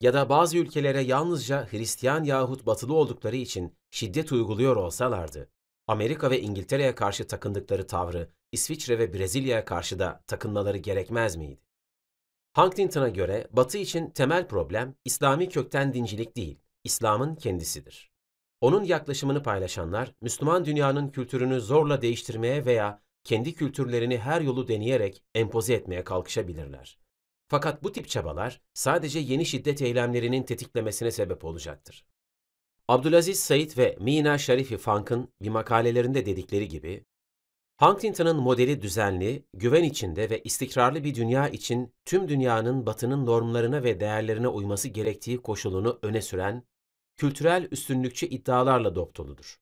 Ya da bazı ülkelere yalnızca Hristiyan yahut batılı oldukları için şiddet uyguluyor olsalardı, Amerika ve İngiltere'ye karşı takındıkları tavrı İsviçre ve Brezilya'ya karşı da takınmaları gerekmez miydi? Huntington'a göre Batı için temel problem İslami kökten dincilik değil, İslam'ın kendisidir. Onun yaklaşımını paylaşanlar, Müslüman dünyanın kültürünü zorla değiştirmeye veya kendi kültürlerini her yolu deneyerek empoze etmeye kalkışabilirler. Fakat bu tip çabalar sadece yeni şiddet eylemlerinin tetiklemesine sebep olacaktır. Abdülaziz Said ve Mina Sharifi Funk'ın bir makalelerinde dedikleri gibi, Huntington'ın modeli düzenli, güven içinde ve istikrarlı bir dünya için tüm dünyanın batının normlarına ve değerlerine uyması gerektiği koşulunu öne süren, kültürel üstünlükçü iddialarla doptoludur.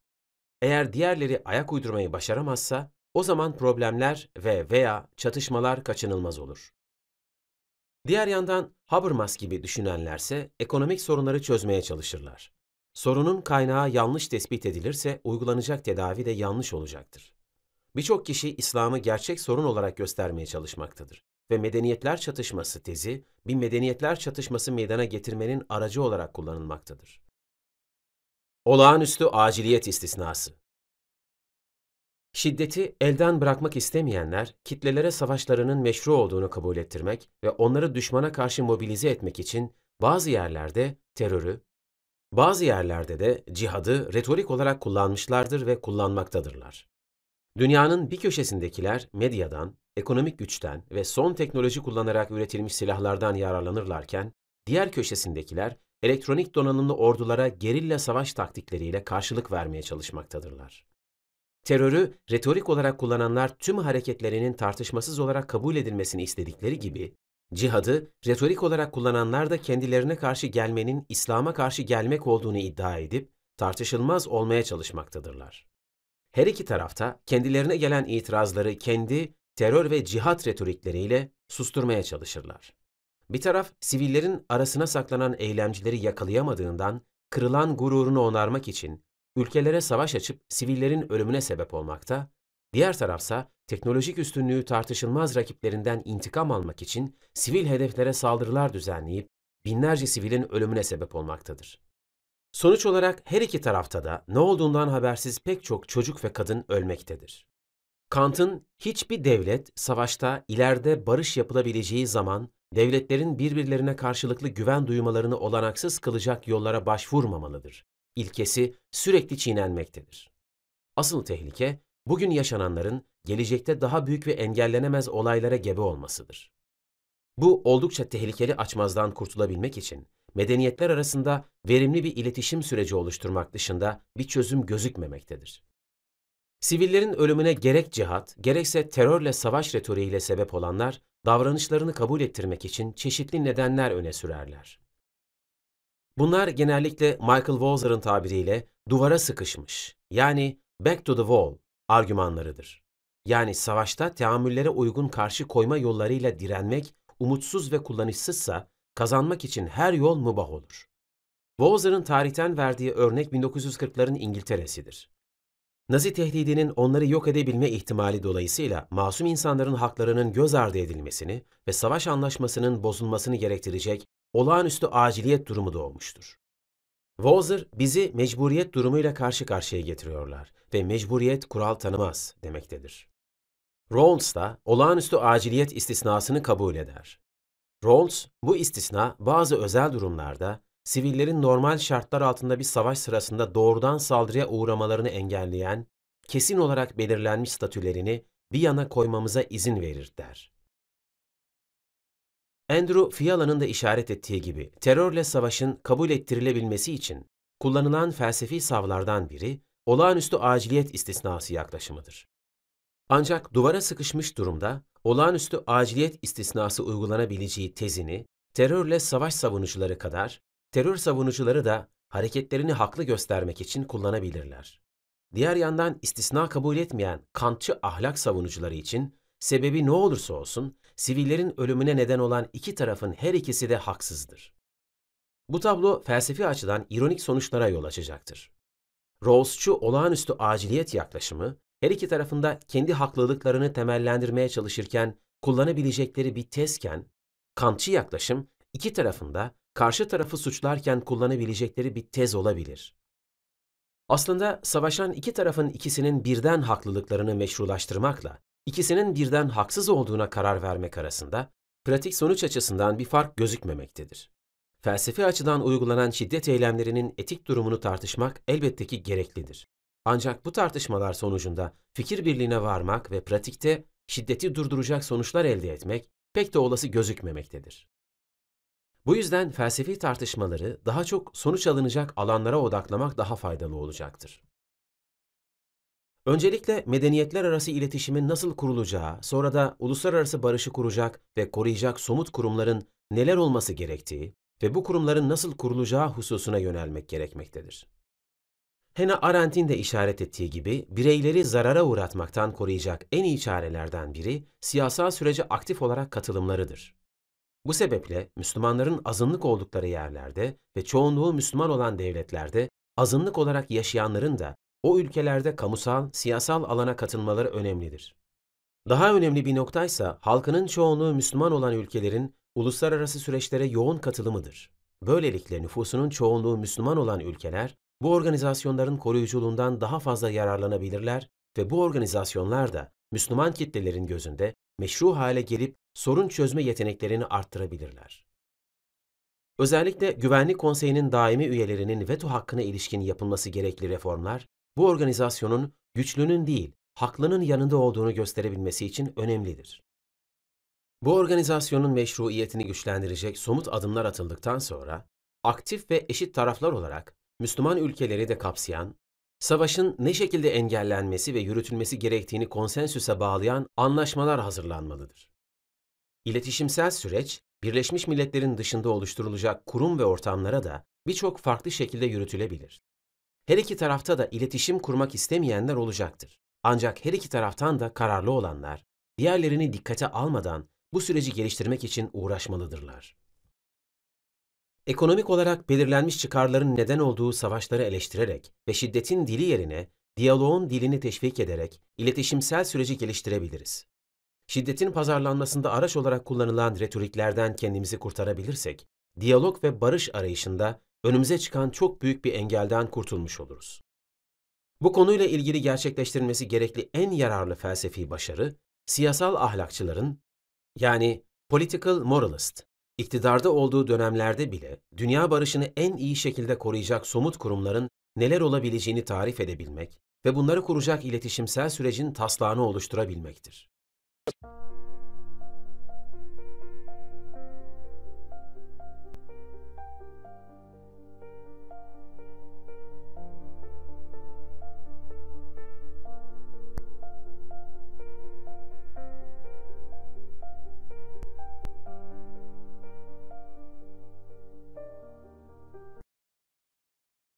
Eğer diğerleri ayak uydurmayı başaramazsa, o zaman problemler ve veya çatışmalar kaçınılmaz olur. Diğer yandan Habermas gibi düşünenlerse ekonomik sorunları çözmeye çalışırlar. Sorunun kaynağı yanlış tespit edilirse uygulanacak tedavi de yanlış olacaktır. Birçok kişi İslam'ı gerçek sorun olarak göstermeye çalışmaktadır ve medeniyetler çatışması tezi bir medeniyetler çatışması meydana getirmenin aracı olarak kullanılmaktadır. Olağanüstü aciliyet istisnası Şiddeti elden bırakmak istemeyenler, kitlelere savaşlarının meşru olduğunu kabul ettirmek ve onları düşmana karşı mobilize etmek için bazı yerlerde terörü, bazı yerlerde de cihadı retorik olarak kullanmışlardır ve kullanmaktadırlar. Dünyanın bir köşesindekiler medyadan, ekonomik güçten ve son teknoloji kullanarak üretilmiş silahlardan yararlanırlarken, diğer köşesindekiler elektronik donanımlı ordulara gerilla savaş taktikleriyle karşılık vermeye çalışmaktadırlar. Terörü retorik olarak kullananlar tüm hareketlerinin tartışmasız olarak kabul edilmesini istedikleri gibi, cihadı retorik olarak kullananlar da kendilerine karşı gelmenin İslam'a karşı gelmek olduğunu iddia edip tartışılmaz olmaya çalışmaktadırlar. Her iki tarafta kendilerine gelen itirazları kendi terör ve cihat retorikleriyle susturmaya çalışırlar. Bir taraf sivillerin arasına saklanan eylemcileri yakalayamadığından kırılan gururunu onarmak için ülkelere savaş açıp sivillerin ölümüne sebep olmakta, diğer tarafsa teknolojik üstünlüğü tartışılmaz rakiplerinden intikam almak için sivil hedeflere saldırılar düzenleyip binlerce sivilin ölümüne sebep olmaktadır. Sonuç olarak her iki tarafta da ne olduğundan habersiz pek çok çocuk ve kadın ölmektedir. Kant'ın hiçbir devlet savaşta ileride barış yapılabileceği zaman devletlerin birbirlerine karşılıklı güven duymalarını olanaksız kılacak yollara başvurmamalıdır ilkesi sürekli çiğnenmektedir. Asıl tehlike bugün yaşananların gelecekte daha büyük ve engellenemez olaylara gebe olmasıdır. Bu oldukça tehlikeli açmazdan kurtulabilmek için medeniyetler arasında verimli bir iletişim süreci oluşturmak dışında bir çözüm gözükmemektedir. Sivillerin ölümüne gerek cihat, gerekse terörle savaş retoriğiyle sebep olanlar, davranışlarını kabul ettirmek için çeşitli nedenler öne sürerler. Bunlar genellikle Michael Walzer'ın tabiriyle duvara sıkışmış yani back to the wall argümanlarıdır. Yani savaşta teamüllere uygun karşı koyma yollarıyla direnmek umutsuz ve kullanışsızsa kazanmak için her yol mübah olur. Walzer'ın tarihten verdiği örnek 1940'ların İngiltere'sidir. Nazi tehdidinin onları yok edebilme ihtimali dolayısıyla masum insanların haklarının göz ardı edilmesini ve savaş anlaşmasının bozulmasını gerektirecek olağanüstü aciliyet durumu doğmuştur. Walzer bizi mecburiyet durumuyla karşı karşıya getiriyorlar ve mecburiyet kural tanımaz demektedir. Rawls da olağanüstü aciliyet istisnasını kabul eder. Rawls, bu istisna bazı özel durumlarda sivillerin normal şartlar altında bir savaş sırasında doğrudan saldırıya uğramalarını engelleyen, kesin olarak belirlenmiş statülerini bir yana koymamıza izin verir der. Andrew Fiala'nın da işaret ettiği gibi terörle savaşın kabul ettirilebilmesi için kullanılan felsefi savlardan biri olağanüstü aciliyet istisnası yaklaşımıdır. Ancak duvara sıkışmış durumda olağanüstü aciliyet istisnası uygulanabileceği tezini terörle savaş savunucuları kadar terör savunucuları da hareketlerini haklı göstermek için kullanabilirler. Diğer yandan istisna kabul etmeyen kantçı ahlak savunucuları için Sebebi ne olursa olsun, sivillerin ölümüne neden olan iki tarafın her ikisi de haksızdır. Bu tablo felsefi açıdan ironik sonuçlara yol açacaktır. Rawlsçu olağanüstü aciliyet yaklaşımı, her iki tarafında kendi haklılıklarını temellendirmeye çalışırken kullanabilecekleri bir tezken, Kantçı yaklaşım iki tarafında karşı tarafı suçlarken kullanabilecekleri bir tez olabilir. Aslında savaşan iki tarafın ikisinin birden haklılıklarını meşrulaştırmakla ikisinin birden haksız olduğuna karar vermek arasında pratik sonuç açısından bir fark gözükmemektedir. Felsefi açıdan uygulanan şiddet eylemlerinin etik durumunu tartışmak elbette ki gereklidir. Ancak bu tartışmalar sonucunda fikir birliğine varmak ve pratikte şiddeti durduracak sonuçlar elde etmek pek de olası gözükmemektedir. Bu yüzden felsefi tartışmaları daha çok sonuç alınacak alanlara odaklamak daha faydalı olacaktır. Öncelikle medeniyetler arası iletişimin nasıl kurulacağı, sonra da uluslararası barışı kuracak ve koruyacak somut kurumların neler olması gerektiği ve bu kurumların nasıl kurulacağı hususuna yönelmek gerekmektedir. Hannah Arendt'in de işaret ettiği gibi bireyleri zarara uğratmaktan koruyacak en iyi çarelerden biri siyasal sürece aktif olarak katılımlarıdır. Bu sebeple Müslümanların azınlık oldukları yerlerde ve çoğunluğu Müslüman olan devletlerde azınlık olarak yaşayanların da o ülkelerde kamusal, siyasal alana katılmaları önemlidir. Daha önemli bir noktaysa halkının çoğunluğu Müslüman olan ülkelerin uluslararası süreçlere yoğun katılımıdır. Böylelikle nüfusunun çoğunluğu Müslüman olan ülkeler bu organizasyonların koruyuculuğundan daha fazla yararlanabilirler ve bu organizasyonlar da Müslüman kitlelerin gözünde meşru hale gelip sorun çözme yeteneklerini arttırabilirler. Özellikle Güvenlik Konseyi'nin daimi üyelerinin veto hakkına ilişkin yapılması gerekli reformlar bu organizasyonun güçlünün değil, haklının yanında olduğunu gösterebilmesi için önemlidir. Bu organizasyonun meşruiyetini güçlendirecek somut adımlar atıldıktan sonra, aktif ve eşit taraflar olarak Müslüman ülkeleri de kapsayan, savaşın ne şekilde engellenmesi ve yürütülmesi gerektiğini konsensüse bağlayan anlaşmalar hazırlanmalıdır. İletişimsel süreç, Birleşmiş Milletler'in dışında oluşturulacak kurum ve ortamlara da birçok farklı şekilde yürütülebilir. Her iki tarafta da iletişim kurmak istemeyenler olacaktır. Ancak her iki taraftan da kararlı olanlar, diğerlerini dikkate almadan bu süreci geliştirmek için uğraşmalıdırlar. Ekonomik olarak belirlenmiş çıkarların neden olduğu savaşları eleştirerek ve şiddetin dili yerine diyaloğun dilini teşvik ederek iletişimsel süreci geliştirebiliriz. Şiddetin pazarlanmasında araç olarak kullanılan retoriklerden kendimizi kurtarabilirsek, diyalog ve barış arayışında önümüze çıkan çok büyük bir engelden kurtulmuş oluruz. Bu konuyla ilgili gerçekleştirilmesi gerekli en yararlı felsefi başarı, siyasal ahlakçıların, yani political moralist, iktidarda olduğu dönemlerde bile dünya barışını en iyi şekilde koruyacak somut kurumların neler olabileceğini tarif edebilmek ve bunları kuracak iletişimsel sürecin taslağını oluşturabilmektir.